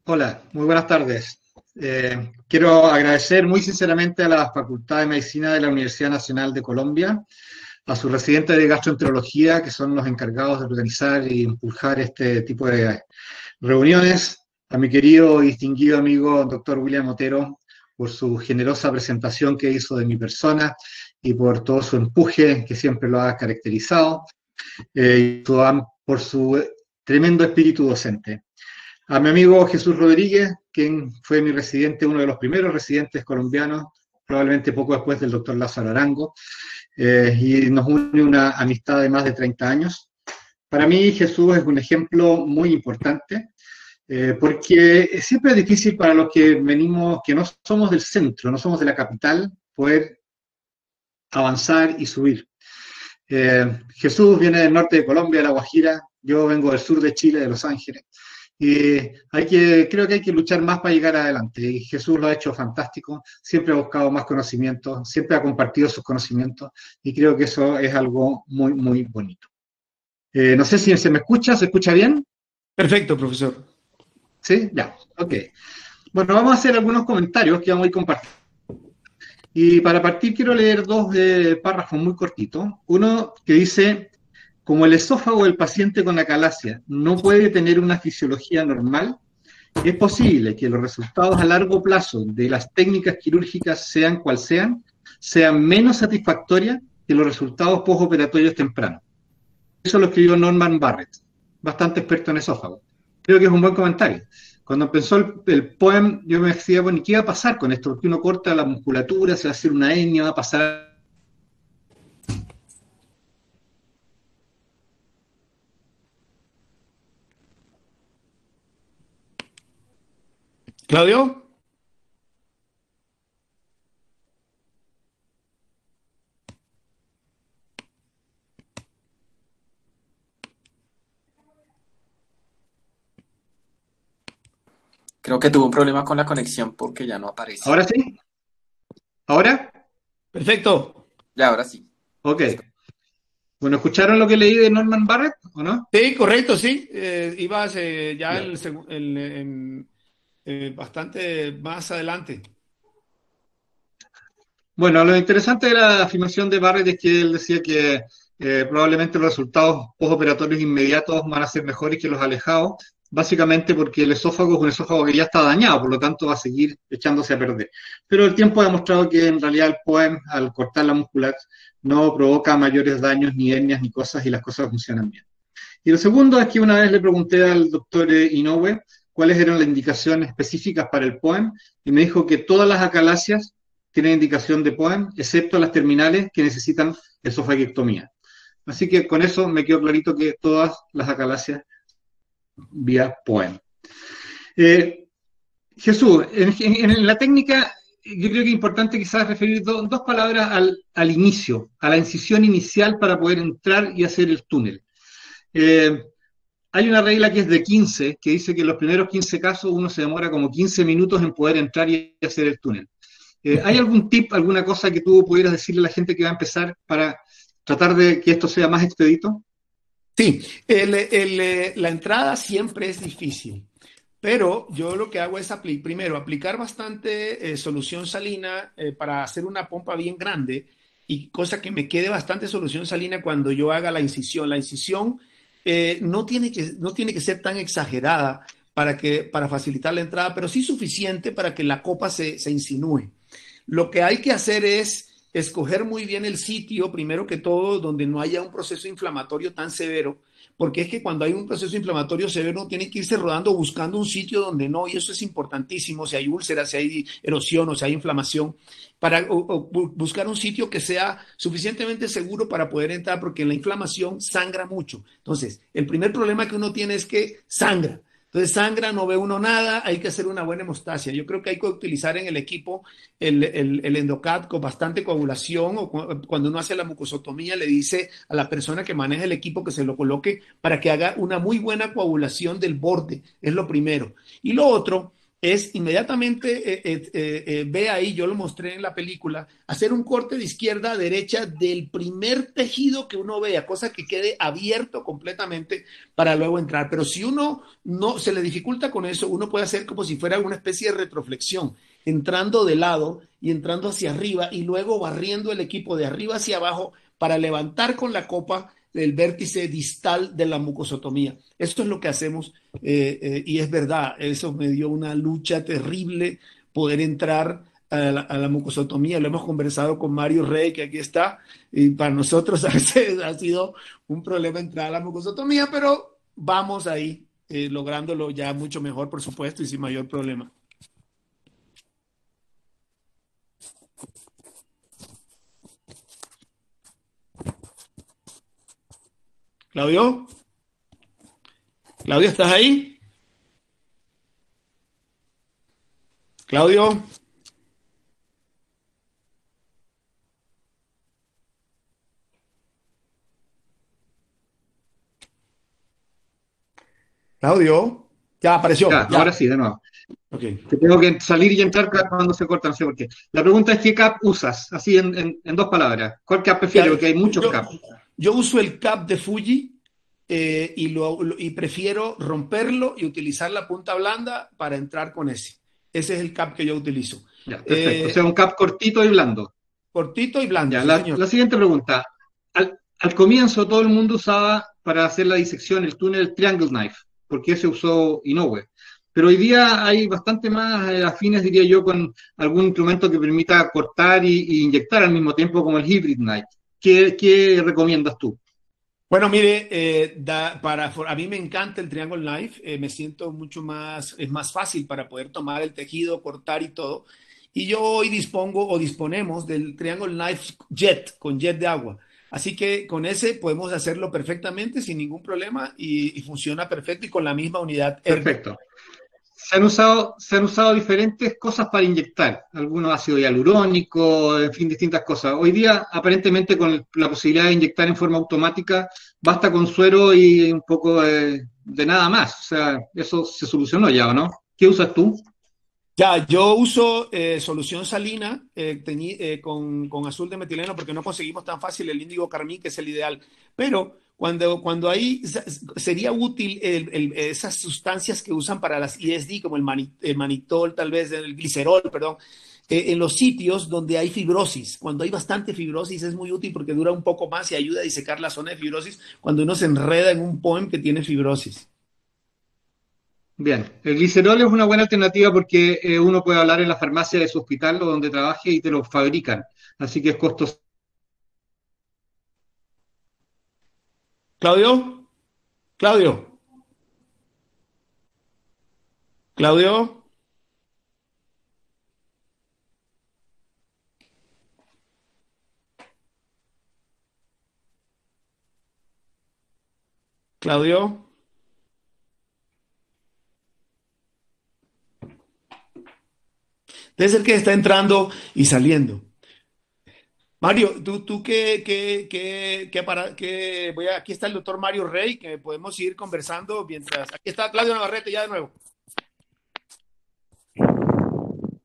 Hola, muy buenas tardes. Eh, quiero agradecer muy sinceramente a la Facultad de Medicina de la Universidad Nacional de Colombia, a sus residentes de gastroenterología, que son los encargados de organizar y impulsar este tipo de reuniones, a mi querido y distinguido amigo doctor William Otero por su generosa presentación que hizo de mi persona y por todo su empuje que siempre lo ha caracterizado, eh, por su tremendo espíritu docente. A mi amigo Jesús Rodríguez, quien fue mi residente, uno de los primeros residentes colombianos, probablemente poco después del doctor Lázaro Arango, eh, y nos une una amistad de más de 30 años. Para mí Jesús es un ejemplo muy importante eh, porque siempre es difícil para los que venimos, que no somos del centro, no somos de la capital, poder avanzar y subir. Eh, Jesús viene del norte de Colombia, de La Guajira, yo vengo del sur de Chile, de Los Ángeles. Y hay que, creo que hay que luchar más para llegar adelante. Y Jesús lo ha hecho fantástico, siempre ha buscado más conocimientos, siempre ha compartido sus conocimientos y creo que eso es algo muy, muy bonito. Eh, no sé si se me escucha, ¿se escucha bien? Perfecto, profesor. ¿Sí? Ya, ok. Bueno, vamos a hacer algunos comentarios que vamos a ir compartiendo. Y para partir quiero leer dos eh, párrafos muy cortitos. Uno que dice, como el esófago del paciente con acalacia no puede tener una fisiología normal, es posible que los resultados a largo plazo de las técnicas quirúrgicas, sean cual sean, sean menos satisfactorias que los resultados postoperatorios tempranos. Eso lo escribió Norman Barrett, bastante experto en esófago creo que es un buen comentario. Cuando pensó el, poema, yo me decía, bueno, ¿qué va a pasar con esto? Porque uno corta la musculatura, se va a hacer una etnia, va a pasar... Claudio? Creo que tuvo un problema con la conexión porque ya no aparece. ¿Ahora sí? ¿Ahora? Perfecto. Ya, ahora sí. Ok. Bueno, ¿escucharon lo que leí de Norman Barrett o no? Sí, correcto, sí. Iba eh, ibas eh, ya eh, bastante más adelante. Bueno, lo interesante de la afirmación de Barrett es que él decía que probablemente los resultados postoperatorios inmediatos van a ser mejores que los alejados, básicamente porque el esófago es un esófago que ya está dañado, por lo tanto va a seguir echándose a perder. Pero el tiempo ha demostrado que en realidad el poem, al cortar la muscular, no provoca mayores daños, ni hernias, ni cosas, y las cosas funcionan bien. Y lo segundo es que una vez le pregunté al doctor Inoue cuáles eran las indicaciones específicas para el poem, y me dijo que todas las acalacias tienen indicación de poem, excepto las terminales que necesitan esofagectomía. Así que con eso me quedó clarito que todas las acalacias vía poem. Eh, Jesús, en, la técnica yo creo que es importante quizás referir dos palabras al, al, inicio, a la incisión inicial para poder entrar y hacer el túnel. Eh, hay una regla que es de 15, que dice que en los primeros 15 casos uno se demora como 15 minutos en poder entrar y hacer el túnel. Eh, ¿Hay algún tip, alguna cosa que tú pudieras decirle a la gente que va a empezar para tratar de que esto sea más expedito? Sí, eh, la entrada siempre es difícil, pero yo lo que hago es primero aplicar bastante eh, solución salina eh, para hacer una pompa bien grande y cosa que me quede bastante solución salina cuando yo haga la incisión. La incisión no, tiene que, no tiene que ser tan exagerada para, que, para facilitar la entrada, pero sí suficiente para que la copa se, se insinúe. Lo que hay que hacer es escoger muy bien el sitio, primero que todo, donde no haya un proceso inflamatorio tan severo, porque es que cuando hay un proceso inflamatorio severo tiene que irse rodando buscando un sitio donde no, y eso es importantísimo, si hay úlceras, si hay erosión o si hay inflamación, para buscar un sitio que sea suficientemente seguro para poder entrar, porque la inflamación sangra mucho. Entonces, el primer problema que uno tiene es que sangra. Entonces sangra, no ve uno nada, hay que hacer una buena hemostasia. Yo creo que hay que utilizar en el equipo el, el, endocat con bastante coagulación o cuando uno hace la mucosotomía le dice a la persona que maneja el equipo que se lo coloque para que haga una muy buena coagulación del borde, es lo primero. Y lo otro es inmediatamente, eh, eh, eh, ve ahí, yo lo mostré en la película, hacer un corte de izquierda a derecha del primer tejido que uno vea, cosa que quede abierto completamente para luego entrar. Pero si uno no se le dificulta con eso, uno puede hacer como si fuera una especie de retroflexión, entrando de lado y entrando hacia arriba y luego barriendo el equipo de arriba hacia abajo para levantar con la copa el vértice distal de la mucosotomía. Esto es lo que hacemos eh, eh, y es verdad, eso me dio una lucha terrible poder entrar a la, mucosotomía. Lo hemos conversado con Mario Rey, que aquí está, y para nosotros ha sido un problema entrar a la mucosotomía, pero vamos ahí, eh, lográndolo ya mucho mejor, por supuesto, y sin mayor problema. Claudio. Claudio, ¿estás ahí? Claudio. Claudio, ya apareció. Ahora sí, de nuevo. tengo que salir y entrar cuando se corta, no sé por qué. La pregunta es qué CAP usas, así en, dos palabras. ¿Cuál CAP prefieres? Porque hay muchos CAPs. Yo uso el cap de Fuji eh, y, y prefiero romperlo y utilizar la punta blanda para entrar con ese. Ese es el cap que yo utilizo. perfecto. Eh, o sea, un cap cortito y blando. Cortito y blando. la, la, siguiente pregunta. Al, comienzo todo el mundo usaba para hacer la disección el túnel Triangle Knife, porque ese usó Inoue. Pero hoy día hay bastante más eh, afines, diría yo, con algún instrumento que permita cortar e inyectar al mismo tiempo, como el Hybrid Knife. ¿Qué, recomiendas tú? Bueno, mire, eh, para, a mí me encanta el Triangle Knife, eh, me siento mucho más, es más fácil para poder tomar el tejido, cortar y todo. Y yo hoy dispongo o disponemos del Triangle Knife Jet, con jet de agua. Así que con ese podemos hacerlo perfectamente, sin ningún problema, y, funciona perfecto y con la misma unidad. Perfecto se han, usado, se han usado diferentes cosas para inyectar, algunos ácido hialurónico, en fin, distintas cosas. Hoy día, aparentemente, con la posibilidad de inyectar en forma automática, basta con suero y un poco de, nada más. O sea, eso se solucionó ya, ¿o no? ¿Qué usas tú? Ya, yo uso eh, solución salina eh, eh, con, con, azul de metileno porque no conseguimos tan fácil el índigo carmín, que es el ideal. Pero cuando, hay, sería útil esas sustancias que usan para las ISD, e como el, manitol, tal vez el glicerol, perdón, eh, en los sitios donde hay fibrosis. Cuando hay bastante fibrosis es muy útil porque dura un poco más y ayuda a disecar la zona de fibrosis cuando uno se enreda en un poem que tiene fibrosis. Bien, el glicerol es una buena alternativa porque eh, uno puede hablar en la farmacia de su hospital o donde trabaje y te lo fabrican. Así que es costoso Claudio, Claudio, Claudio. Claudio. Debe ser que está entrando y saliendo. Mario, tú, tú que, para, voy aquí está el doctor Mario Rey, que podemos seguir conversando mientras. Aquí está Claudio Navarrete ya de nuevo.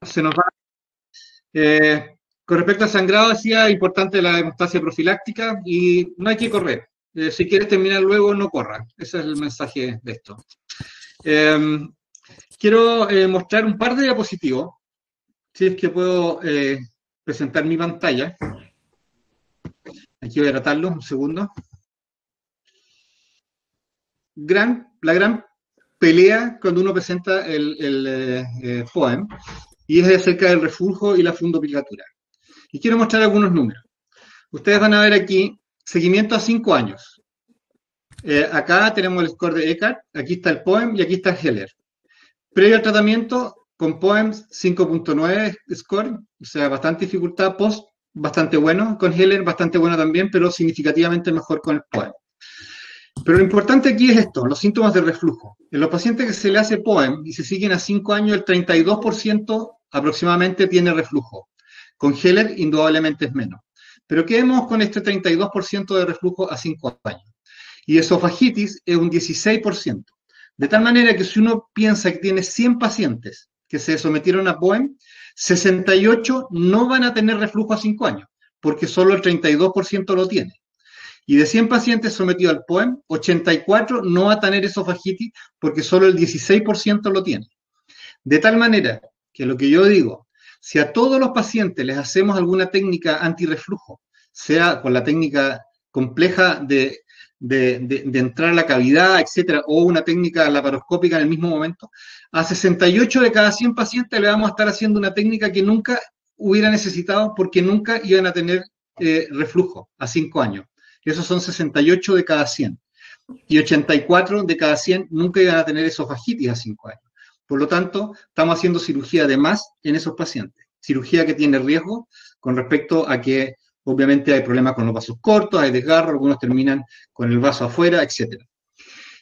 Se nos va. Eh, con respecto a sangrado, decía importante la hemostasia profiláctica y no hay que correr. Eh, si quieres terminar luego, no corra. Ese es el mensaje de esto. Em, quiero eh, mostrar un par de diapositivos, si es que puedo presentar mi pantalla. Aquí voy a tratarlo, un segundo. Gran, la gran pelea cuando uno presenta el, eh, eh, poem y es acerca del refugio y la fundoplicatura. Y quiero mostrar algunos números. Ustedes van a ver aquí seguimiento a cinco años. Eh, acá tenemos el score de Eckhart, aquí está el poem y aquí está Heller. Previo al tratamiento, con poems 5.9 score, o sea, bastante dificultad, post bastante bueno con Heller, bastante bueno también, pero significativamente mejor con el POEM. Pero lo importante aquí es esto, los síntomas de reflujo. En los pacientes que se le hace POEM y se siguen a 5 años, el 32% aproximadamente tiene reflujo. Con Heller indudablemente es menos. Pero ¿qué vemos con este 32% de reflujo a 5 años? Y esofagitis es un 16%. De tal manera que si uno piensa que tiene 100 pacientes que se sometieron a POEM, 68 no van a tener reflujo a 5 años, porque solo el 32% lo tiene. Y de 100 pacientes sometidos al POEM, 84 no va a tener esofagitis porque solo el 16% lo tiene. De tal manera que lo que yo digo, si a todos los pacientes les hacemos alguna técnica antirreflujo, sea con la técnica compleja de de, entrar a la cavidad, etcétera, o una técnica laparoscópica en el mismo momento, a 68 de cada 100 pacientes le vamos a estar haciendo una técnica que nunca hubiera necesitado porque nunca iban a tener eh, reflujo a 5 años. Esos son 68 de cada 100. Y 84 de cada 100 nunca iban a tener esofagitis a 5 años. Por lo tanto, estamos haciendo cirugía de más en esos pacientes. Cirugía que tiene riesgo con respecto a que Obviamente hay problemas con los vasos cortos, hay desgarro, algunos terminan con el vaso afuera, etc.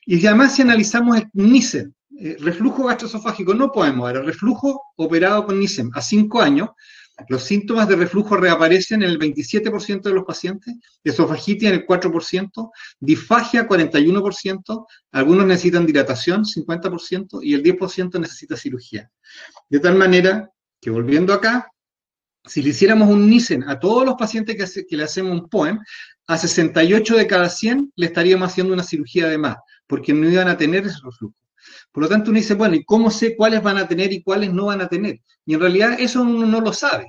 Y además si analizamos el Nissen, eh, reflujo gastroesofágico, no podemos ver, el reflujo operado con Nissen a cinco años, los síntomas de reflujo reaparecen en el 27% de los pacientes, esofagitis en el 4%, disfagia 41%, algunos necesitan dilatación 50% y el 10% necesita cirugía. De tal manera que volviendo acá, si le hiciéramos un Nissen a todos los pacientes que, le hacemos un POEM, a 68 de cada 100 le estaríamos haciendo una cirugía de más, porque no iban a tener ese reflujo. Por lo tanto, uno dice, bueno, ¿y cómo sé cuáles van a tener y cuáles no van a tener? Y en realidad eso uno no lo sabe.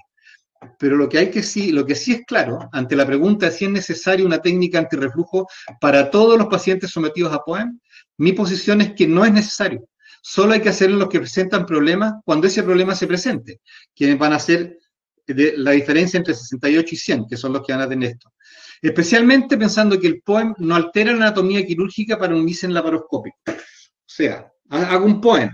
Pero lo que, hay que sí, lo que sí es claro, ante la pregunta de si es necesaria una técnica antirreflujo para todos los pacientes sometidos a POEM, mi posición es que no es necesario. Solo hay que hacerlo en los que presentan problemas cuando ese problema se presente, quienes van a ser de la diferencia entre 68 y 100, que son los que van a tener esto. Especialmente pensando que el POEM no altera la anatomía quirúrgica para un Nissen laparoscópico. O sea, hago un POEM.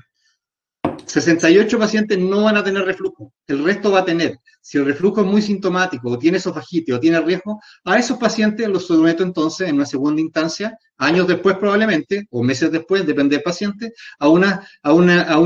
68 pacientes no van a tener reflujo, el resto va a tener. Si el reflujo es muy sintomático, o tiene esofagite, o tiene riesgo, a esos pacientes los someto entonces en una segunda instancia, años después probablemente, o meses después, depende del paciente, a una, a una,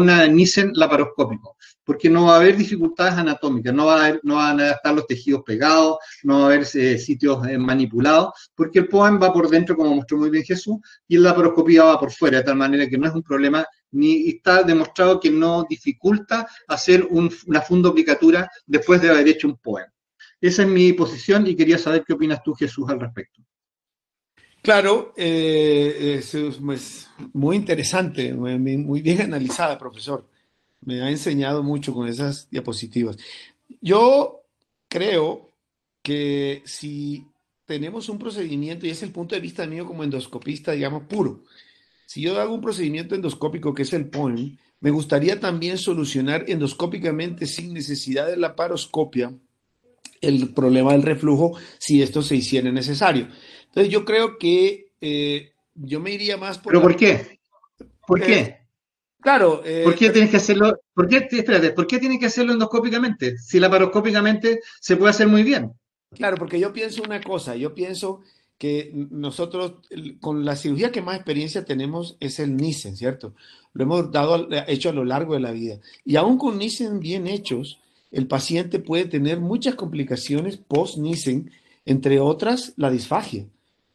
laparoscópico porque no va a haber dificultades anatómicas, no, va a no van a estar los tejidos pegados, no va a haber eh, sitios eh, manipulados, porque el POEM va por dentro, como mostró muy bien Jesús, y la laparoscopía va por fuera, de tal manera que no es un problema, ni está demostrado que no dificulta hacer un, una fundoplicatura después de haber hecho un POEM. Esa es mi posición y quería saber qué opinas tú, Jesús, al respecto. Claro, eh, es, muy interesante, muy bien analizada, profesor me ha enseñado mucho con esas diapositivas. Yo creo que si tenemos un procedimiento, y es el punto de vista mío como endoscopista, digamos, puro, si yo hago un procedimiento endoscópico que es el POEM, me gustaría también solucionar endoscópicamente sin necesidad de la paroscopia el problema del reflujo si esto se hiciera necesario. Entonces yo creo que eh, yo me iría más por... ¿Pero por qué? ¿Por eh, qué? Claro. Eh, ¿Por qué tienes que hacerlo? ¿Por qué, que hacerlo endoscópicamente? Si laparoscópicamente se puede hacer muy bien. Claro, porque yo pienso una cosa, yo pienso que nosotros con la cirugía que más experiencia tenemos es el Nissen, ¿cierto? Lo hemos dado hecho a lo largo de la vida. Y aún con Nissen bien hechos, el paciente puede tener muchas complicaciones post-Nissen, entre otras la disfagia.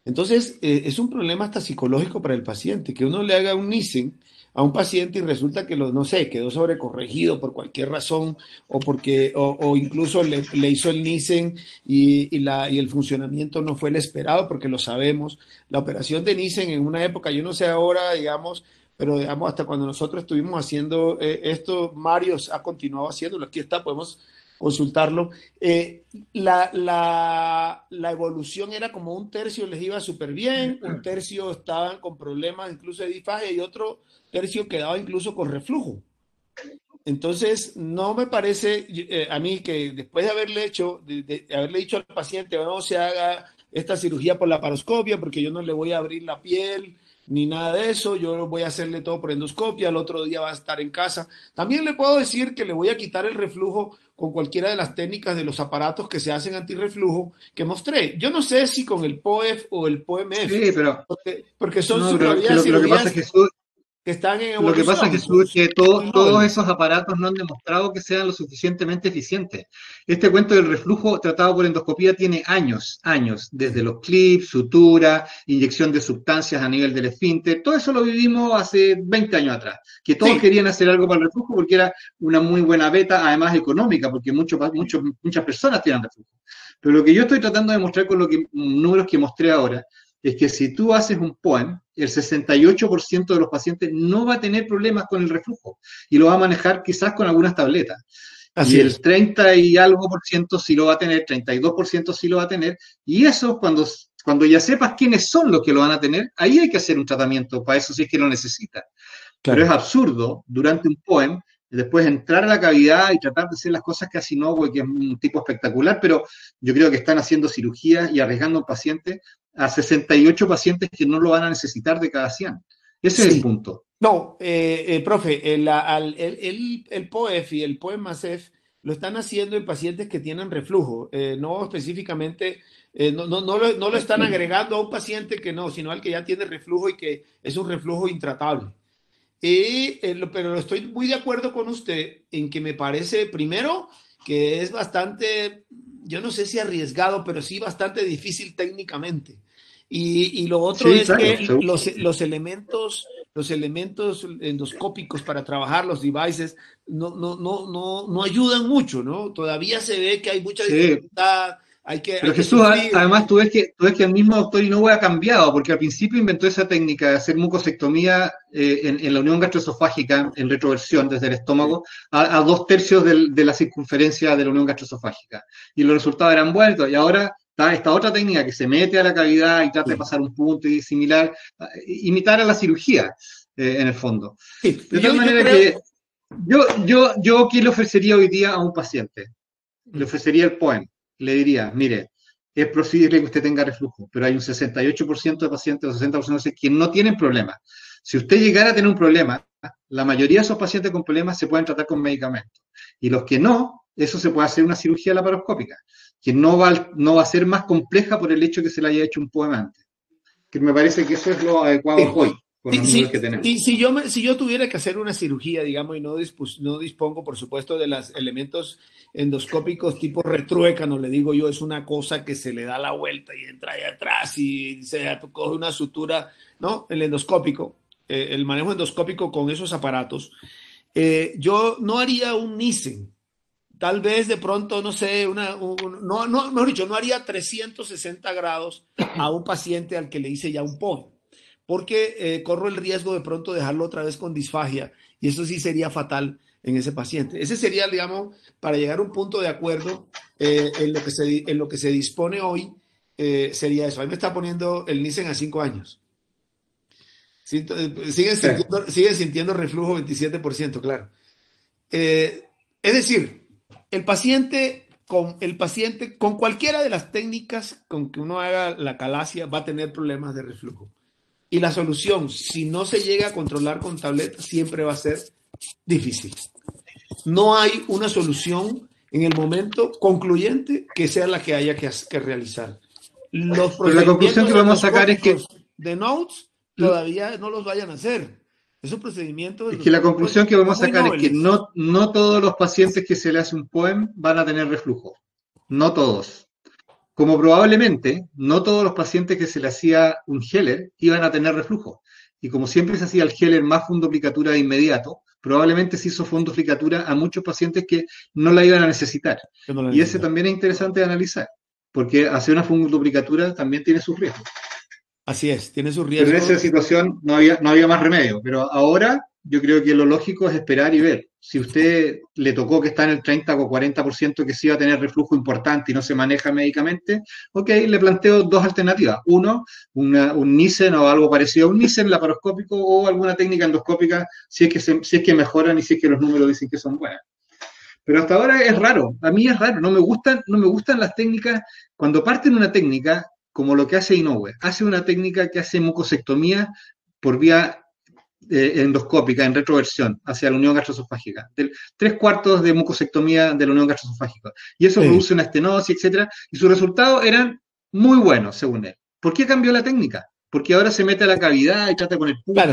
Entonces, eh, es un problema hasta psicológico para el paciente, que uno le haga un Nissen a un paciente y resulta que, lo, no sé, quedó sobrecorregido por cualquier razón o, porque, o, incluso le, hizo el Nissen y, la, y, el funcionamiento no fue el esperado, porque lo sabemos. La operación de Nissen en una época, yo no sé ahora, digamos, pero digamos, hasta cuando nosotros estuvimos haciendo eh, esto, Mario ha continuado haciéndolo. Aquí está, podemos consultarlo. Eh, la, la, la, evolución era como un tercio les iba súper bien, un tercio estaban con problemas incluso de disfagia y otro tercio quedaba incluso con reflujo. Entonces, no me parece eh, a mí que después de haberle hecho, de, haberle dicho al paciente, no se haga esta cirugía por la paroscopia porque yo no le voy a abrir la piel ni nada de eso. Yo voy a hacerle todo por endoscopia, el otro día va a estar en casa. También le puedo decir que le voy a quitar el reflujo con cualquiera de las técnicas de los aparatos que se hacen antirreflujo que mostré. Yo no sé si con el POEF o el PoMF. Sí, pero. Porque, son y lo, que pasa lo que pasa es que, todos esos aparatos no han demostrado que sean lo suficientemente eficientes. Este cuento del reflujo tratado por endoscopía tiene años, años, desde los clips, sutura, inyección de sustancias a nivel del esfínter, todo eso lo vivimos hace 20 años atrás, que todos querían hacer algo para el reflujo porque era una muy buena beta, además económica, porque muchos, muchas personas tienen reflujo. Pero lo que yo estoy tratando de mostrar con los números que mostré ahora es que si tú haces un POEM, el 68% de los pacientes no va a tener problemas con el reflujo y lo va a manejar quizás con algunas tabletas. Así y el 30 y algo por ciento sí lo va a tener, 32 por ciento sí lo va a tener. Y eso cuando, cuando ya sepas quiénes son los que lo van a tener, ahí hay que hacer un tratamiento para eso si es que lo necesitan. Pero es absurdo durante un POEM después entrar a la cavidad y tratar de hacer las cosas que no, güey, que es un tipo espectacular, pero yo creo que están haciendo cirugía y arriesgando pacientes a 68 pacientes que no lo van a necesitar de cada 100. Ese es el punto. No, eh, eh profe, el, el, el, el, POEF y el POEMASEF lo están haciendo en pacientes que tienen reflujo, eh, no específicamente, eh, no lo están agregando a un paciente que no, sino al que ya tiene reflujo y que es un reflujo intratable. Y, eh, pero estoy muy de acuerdo con usted en que me parece, primero, que es bastante, yo no sé si arriesgado, pero sí bastante difícil técnicamente. Y, lo otro es que los, los, elementos, los elementos endoscópicos para trabajar los devices no, no, no, no, ayudan mucho, ¿no? Todavía se ve que hay mucha dificultad. Pero Jesús, además tú ves, que, tú que el mismo doctor Inoue ha cambiado, porque al principio inventó esa técnica de hacer mucosectomía eh, en, la unión gastroesofágica, en retroversión desde el estómago, a, dos tercios de la circunferencia de la unión gastroesofágica. Y los resultados eran buenos, y ahora está esta otra técnica que se mete a la cavidad y trata de pasar un punto y similar, imitar a la cirugía, eh, en el fondo. De tal manera que yo, yo, yo, ¿qué le ofrecería hoy día a un paciente? Le ofrecería el poem le diría, mire, es posible que usted tenga reflujo, pero hay un 68% de pacientes, o 60% de pacientes que no tienen problemas. Si usted llegara a tener un problema, la mayoría de esos pacientes con problemas se pueden tratar con medicamentos. Y los que no, eso se puede hacer una cirugía laparoscópica, que no va, no va a ser más compleja por el hecho que se le haya hecho un poema antes. Que me parece que eso es lo adecuado hoy y si, yo si yo tuviera que hacer una cirugía, digamos, y no, no dispongo, por supuesto, de los elementos endoscópicos tipo retruécano, le digo yo, es una cosa que se le da la vuelta y entra allá atrás y se coge una sutura, ¿no? El endoscópico, eh, el manejo endoscópico con esos aparatos. Eh, yo no haría un Nissen, tal vez de pronto, no sé, una, no no, no, dicho, no haría 360 grados a un paciente al que le hice ya un PON porque eh, corro el riesgo de pronto dejarlo otra vez con disfagia y eso sí sería fatal en ese paciente. Ese sería, digamos, para llegar a un punto de acuerdo eh, en, lo que se, en lo que se dispone hoy, eh, sería eso. Ahí me está poniendo el Nissen a cinco años. siguen, sintiendo, reflujo 27%, claro. es decir, el paciente con el paciente, con cualquiera de las técnicas con que uno haga la calasia va a tener problemas de reflujo. Y la solución, si no se llega a controlar con tablet, siempre va a ser difícil. No hay una solución en el momento concluyente que sea la que haya que, realizar. la conclusión que vamos a sacar es que... De notes ¿Mm? todavía no los vayan a hacer. Es un procedimiento... Es que la conclusión que vamos a sacar es que no, no todos los pacientes que se le hace un POEM van a tener reflujo. No todos. Como probablemente no todos los pacientes que se le hacía un Heller iban a tener reflujo, y como siempre se hacía el Heller más fundoplicatura de inmediato, probablemente se hizo fundoplicatura a muchos pacientes que no la iban a necesitar. y ese también es interesante de analizar, porque hacer una fundoplicatura también tiene sus riesgos. Así es, tiene sus riesgos. en esa situación no había, no había más remedio, pero ahora yo creo que lo lógico es esperar y ver. Si usted le tocó que está en el 30 o 40% que sí va a tener reflujo importante y no se maneja médicamente, ok, le planteo dos alternativas. Uno, un Nissen o algo parecido a un Nissen laparoscópico o alguna técnica endoscópica si es, que es que mejoran y si es que los números dicen que son buenas. Pero hasta ahora es raro, a mí es raro, no me gustan, no me gustan las técnicas. Cuando parten una técnica, como lo que hace Inoue, hace una técnica que hace mucosectomía por vía eh, endoscópica en retroversión hacia la unión gastroesofágica, tres cuartos de mucosectomía de la unión gastroesofágica. Y eso produce una estenosis, etcétera, y sus resultados eran muy buenos, según él. ¿Por qué cambió la técnica? Porque ahora se mete a la cavidad y trata con el pulso, claro,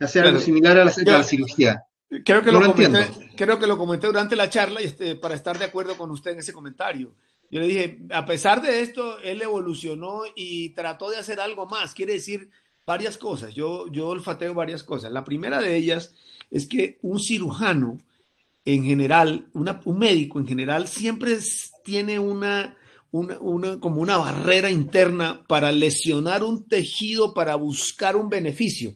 hacer algo similar a la, cirugía. Creo que, lo, comenté, creo que lo comenté durante la charla y este, para estar de acuerdo con usted en ese comentario. Yo le dije, a pesar de esto, él evolucionó y trató de hacer algo más. Quiere decir, varias cosas, yo, yo olfateo varias cosas. La primera de ellas es que un cirujano en general, un médico en general, siempre tiene una, como una barrera interna para lesionar un tejido, para buscar un beneficio.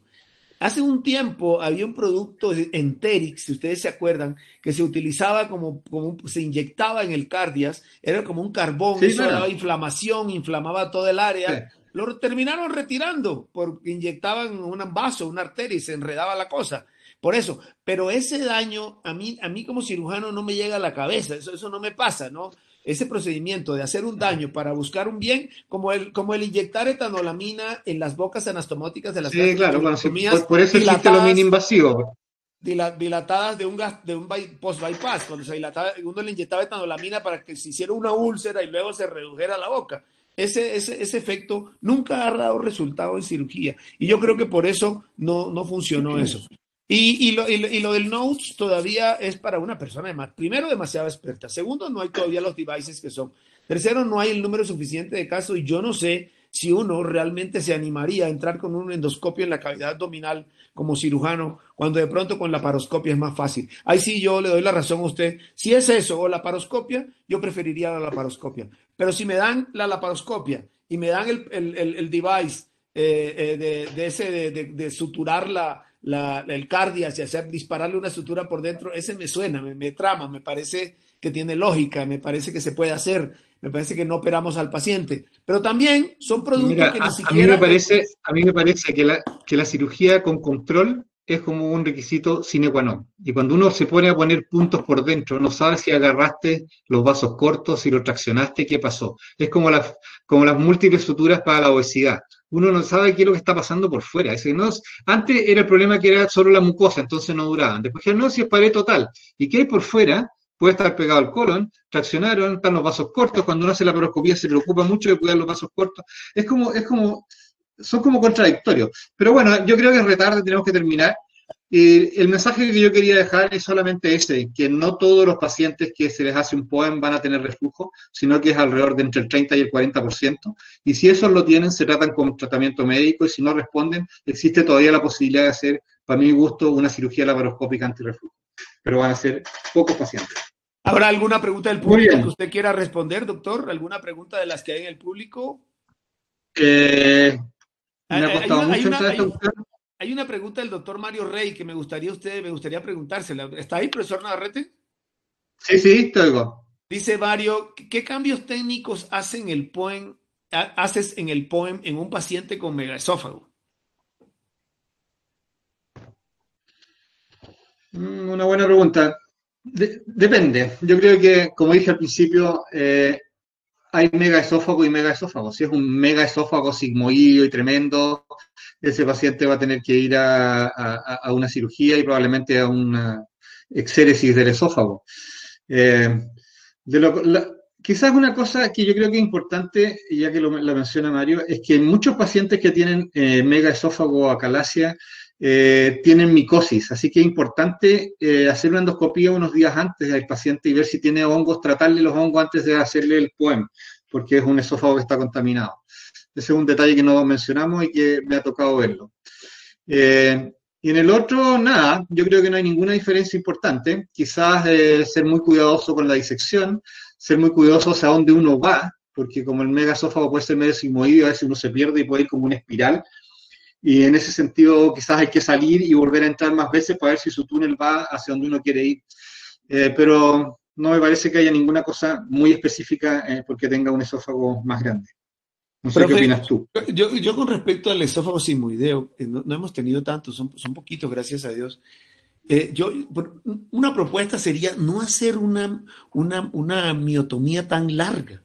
Hace un tiempo había un producto Enterix, si ustedes se acuerdan, que se utilizaba como, como se inyectaba en el cardias, era como un carbón, eso daba inflamación, inflamaba todo el área, lo terminaron retirando porque inyectaban un vaso, una arteria y se enredaba la cosa. Por eso, pero ese daño a mí, a mí como cirujano no me llega a la cabeza, eso, no me pasa, ¿no? Ese procedimiento de hacer un daño para buscar un bien, como el, como el inyectar etanolamina en las bocas anastomóticas de las sí, claro, por, eso existe invasivo dilatadas de un, gas, de un post-bypass, cuando se dilataba, uno le inyectaba etanolamina para que se hiciera una úlcera y luego se redujera la boca. Ese, efecto nunca ha dado resultado en cirugía. Y yo creo que por eso no, no funcionó eso. Y, y, lo, del Notes todavía es para una persona, más, primero, demasiado experta. Segundo, no hay todavía los devices que son. Tercero, no hay el número suficiente de casos y yo no sé si uno realmente se animaría a entrar con un endoscopio en la cavidad abdominal como cirujano, cuando de pronto con la paroscopia es más fácil. Ahí sí yo le doy la razón a usted. Si es eso o la paroscopia, yo preferiría la laparoscopia. Pero si me dan la laparoscopia y me dan el, device eh, eh, de, ese suturar la, el cardias y hacer dispararle una sutura por dentro, ese me suena, me, me, trama, me parece que tiene lógica, me parece que se puede hacer, me parece que no operamos al paciente. Pero también son productos que ni a, mí me parece, a mí me parece que, la, que la cirugía con control es como un requisito sine qua non. Y cuando uno se pone a poner puntos por dentro, no sabe si agarraste los vasos cortos, si lo traccionaste, qué pasó. Es como las, como las múltiples suturas para la obesidad. Uno no sabe qué es lo que está pasando por fuera. antes era el problema que era solo la mucosa, entonces no duraban. Después dijeron, no, si es pared total. ¿Y qué hay por fuera? puede estar pegado al colon, traccionaron, están los vasos cortos, cuando uno hace la paroscopía se preocupa mucho de cuidar los vasos cortos. Es como, es como, son como contradictorios. Pero bueno, yo creo que es retarde tenemos que terminar. Eh, el mensaje que yo quería dejar es solamente ese, que no todos los pacientes que se les hace un POEM van a tener reflujo, sino que es alrededor de entre el 30 y el 40%, y si esos lo tienen, se tratan con tratamiento médico, y si no responden, existe todavía la posibilidad de hacer, para mi gusto, una cirugía laparoscópica antireflujo pero van a ser pocos pacientes. ¿Habrá alguna pregunta del público que usted quiera responder, doctor? ¿Alguna pregunta de las que hay en el público? hay, una, pregunta del doctor Mario Rey que me gustaría usted, me gustaría preguntársela. ¿Está ahí, profesor Navarrete? Sí, sí, estoy. Dice Mario, ¿qué cambios técnicos hacen el POEM, haces en el POEM en un paciente con megaesófago? Mm, una buena pregunta. depende. Yo creo que, como dije al principio, eh, hay megaesófago y megaesófago. Si es un megaesófago sigmoideo y tremendo, ese paciente va a tener que ir a, una cirugía y probablemente a una exéresis del esófago. Eh, de lo, quizás una cosa que yo creo que es importante, ya que lo, menciona Mario, es que muchos pacientes que tienen eh, megaesófago o acalasia eh, tienen micosis. Así que es importante eh, hacer una endoscopía unos días antes del paciente y ver si tiene hongos, tratarle los hongos antes de hacerle el poem, porque es un esófago que está contaminado. Ese es un detalle que no mencionamos y que me ha tocado verlo. Eh, y en el otro, nada, yo creo que no hay ninguna diferencia importante. Quizás ser muy cuidadoso con la disección, ser muy cuidadoso a dónde uno va, porque como el megasófago puede ser medio sigmoidio, a veces uno se pierde y puede ir como una espiral y en ese sentido quizás hay que salir y volver a entrar más veces para ver si su túnel va hacia donde uno quiere ir. Eh, pero no me parece que haya ninguna cosa muy específica eh, porque tenga un esófago más grande. No sé qué opinas tú. Yo, yo, con respecto al esófago simoideo, no, hemos tenido tantos, son, poquitos, gracias a Dios. Eh, yo, una propuesta sería no hacer una, una, una miotomía tan larga.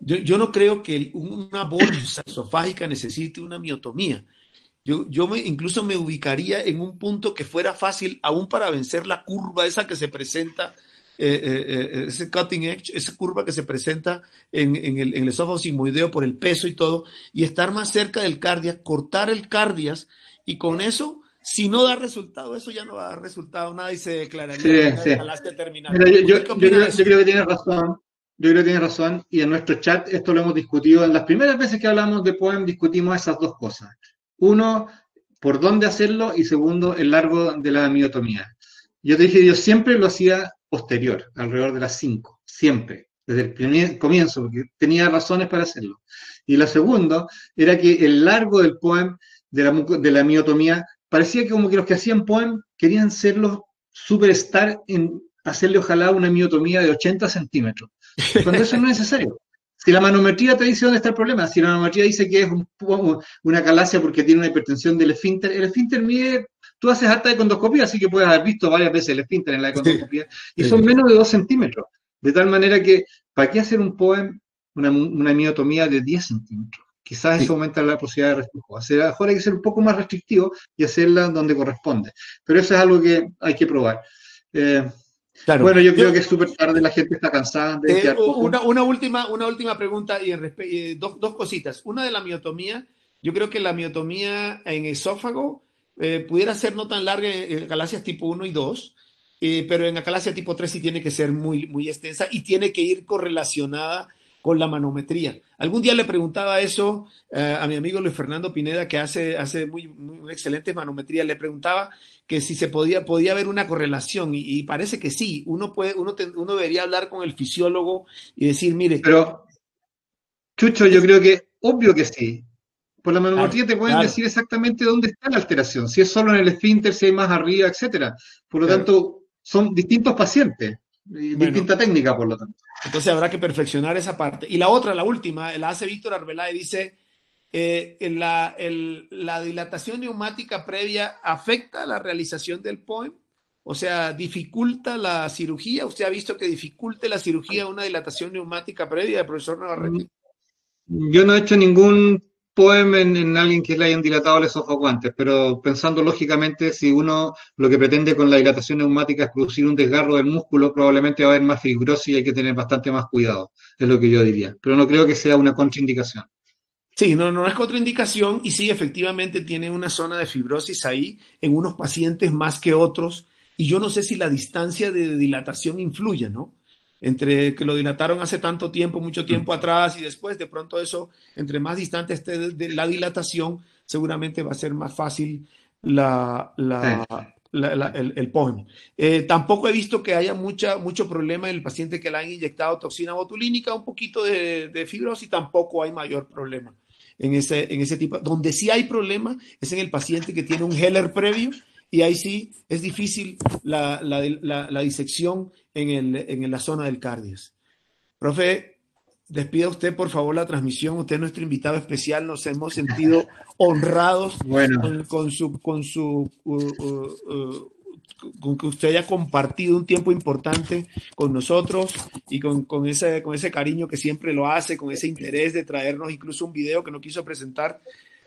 Yo, yo no creo que una bolsa esofágica necesite una miotomía. Yo, me, incluso me ubicaría en un punto que fuera fácil, aún para vencer la curva esa que se presenta, eh, eh, eh, ese cutting edge, esa curva que se presenta en, el, esófago sigmoideo por el peso y todo, y estar más cerca del cardias, cortar el cardias, y con eso si no da resultado, eso ya no va a dar resultado nada y se declara. Sí, yo, creo, que tiene razón. Yo creo que razón. Y en nuestro chat esto lo hemos discutido. En las primeras veces que hablamos de POEM discutimos esas dos cosas. Uno, por dónde hacerlo y segundo, el largo de la miotomía. Yo te dije, yo siempre lo hacía posterior, alrededor de las cinco, siempre, desde el comienzo, porque tenía razones para hacerlo. Y lo segundo era que el largo del poem, de la, miotomía, parecía que como que los que hacían poem querían ser los superstar en hacerle ojalá una miotomía de 80 centímetros, cuando eso no es necesario. Si la manometría te dice dónde está el problema, si la manometría dice que es una galaxia porque tiene una hipertensión del esfínter, el esfínter mide, tú haces harta de condoscopía, así que puedes haber visto varias veces el esfínter en la condoscopía, y son menos de 2 centímetros. De tal manera que, ¿para qué hacer un poem, una, miotomía de 10 centímetros? Quizás eso aumenta la posibilidad de reflujo. lo mejor hay que ser un poco más restrictivo y hacerla donde corresponde. Pero eso es algo que hay que probar. Eh, bueno, yo, creo que es súper tarde, la gente está cansada eh, una, última, una última pregunta y eh, dos, dos, cositas. Una de la miotomía, yo creo que la miotomía en esófago eh, pudiera ser no tan larga en galaxias tipo 1 y 2, pero en galaxia tipo 3 sí tiene que ser muy, muy extensa y tiene que ir correlacionada con la manometría. Algún día le preguntaba eso a mi amigo Luis Fernando Pineda, que hace, hace muy, muy excelentes manometría, le preguntaba que si se podía, podía haber una correlación y, parece que sí, uno, puede, uno, uno debería hablar con el fisiólogo y decir, mire... Pero, Chucho, yo creo que obvio que sí. Por la manometría te pueden decir exactamente dónde está la alteración, si es solo en el esfínter, si hay más arriba, etcétera. Por lo tanto, son distintos pacientes, distinta técnica, por lo tanto. Entonces habrá que perfeccionar esa parte. Y la otra, la última, la hace Víctor Arbelá y dice, eh, la, dilatación neumática previa afecta la realización del POEM, o sea, dificulta la cirugía. ¿Usted ha visto que dificulte la cirugía una dilatación neumática previa, profesor Navarrete? Yo no he hecho ningún poema en, alguien que le hayan dilatado los ojos guantes, pero pensando lógicamente, si uno lo que pretende con la dilatación neumática es producir un desgarro del músculo, probablemente va a haber más fibrosis y hay que tener bastante más cuidado, es lo que yo diría. Pero no creo que sea una contraindicación. Sí, no, no es contraindicación y sí, efectivamente tiene una zona de fibrosis ahí en unos pacientes más que otros y yo no sé si la distancia de dilatación influye, ¿no? Entre que lo dilataron hace tanto tiempo, mucho mm. tiempo atrás y después, de pronto eso, entre más distante esté la dilatación, seguramente va a ser más fácil la, el, el eh, tampoco he visto que haya mucha, mucho problema en el paciente que le han inyectado toxina botulínica, un poquito de fibrosis, tampoco hay mayor problema en ese, en ese tipo. Donde sí hay problema es en el paciente que tiene un Heller previo y ahí sí es difícil la, disección en, la zona del cardias. Profe, despida usted por favor la transmisión. Usted es nuestro invitado especial. Nos hemos sentido honrados con, su, con su uh, uh, uh, con que usted haya compartido un tiempo importante con nosotros y con, con, ese, con ese cariño que siempre lo hace, con ese interés de traernos incluso un video que no quiso presentar.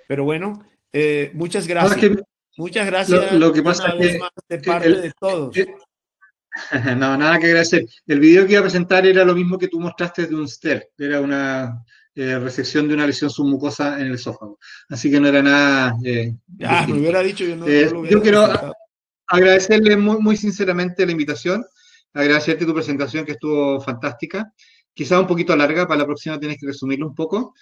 Pero bueno, eh, muchas gracias. muchas gracias. Lo, que pasa es que, de de todos. no, nada que agradecer. El video que iba a presentar era lo mismo que tú mostraste de un STER, era una eh, recepción resección de una lesión submucosa en el esófago. Así que no era nada. Eh, ah, me hubiera dicho, yo no, eh, yo agradecerle muy, sinceramente la invitación, agradecerte tu presentación que estuvo fantástica, quizá un poquito larga, para la próxima tienes que resumirlo un poco,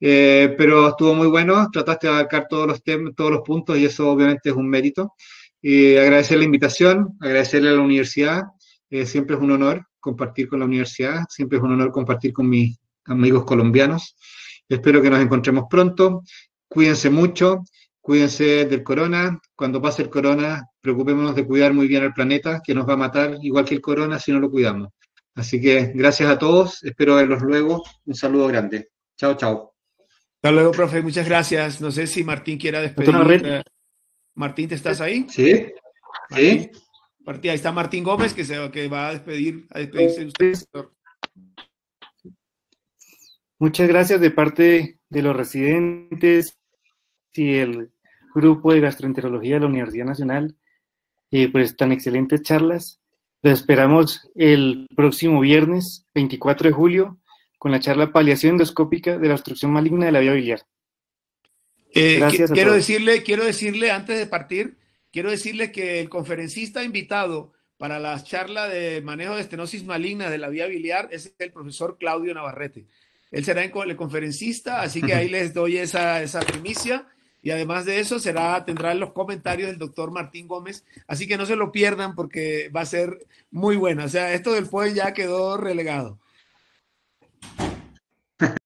eh, pero estuvo muy bueno, trataste de abarcar todos los temas, todos los puntos y eso obviamente es un mérito. Y agradecer la invitación, agradecerle a la universidad, eh, siempre es un honor compartir con la universidad, siempre es un honor compartir con mis amigos colombianos. Espero que nos encontremos pronto, cuídense mucho, cuídense del corona. Cuando pase el corona, preocupémonos de cuidar muy bien al planeta, que nos va a matar igual que el corona si no lo cuidamos. Así que gracias a todos, espero verlos luego. Un saludo grande. Chao, chao. Hasta luego, profe, muchas gracias. No sé si Martín quiera despedir. Eh, Martín, ¿te estás ahí? Sí. ahí está Martín Gómez que, se, que va a despedir, a despedirse de usted. Muchas gracias de parte de los residentes y el grupo de gastroenterología de la Universidad Nacional, eh, pues tan excelentes charlas. Los esperamos el próximo viernes 24 de julio con la charla Paliación endoscópica de la obstrucción maligna de la vía biliar. Eh, Gracias. quiero decirle, quiero decirle antes de partir, quiero decirle que el conferencista invitado para la charla de manejo de estenosis maligna de la vía biliar es el profesor Claudio Navarrete. Él será el conferencista, así que ahí les doy esa, esa primicia. Y además de eso, será, tendrá los comentarios del doctor Martín Gómez. Así que no se lo pierdan porque va a ser muy bueno, O sea, esto del FOE ya quedó relegado.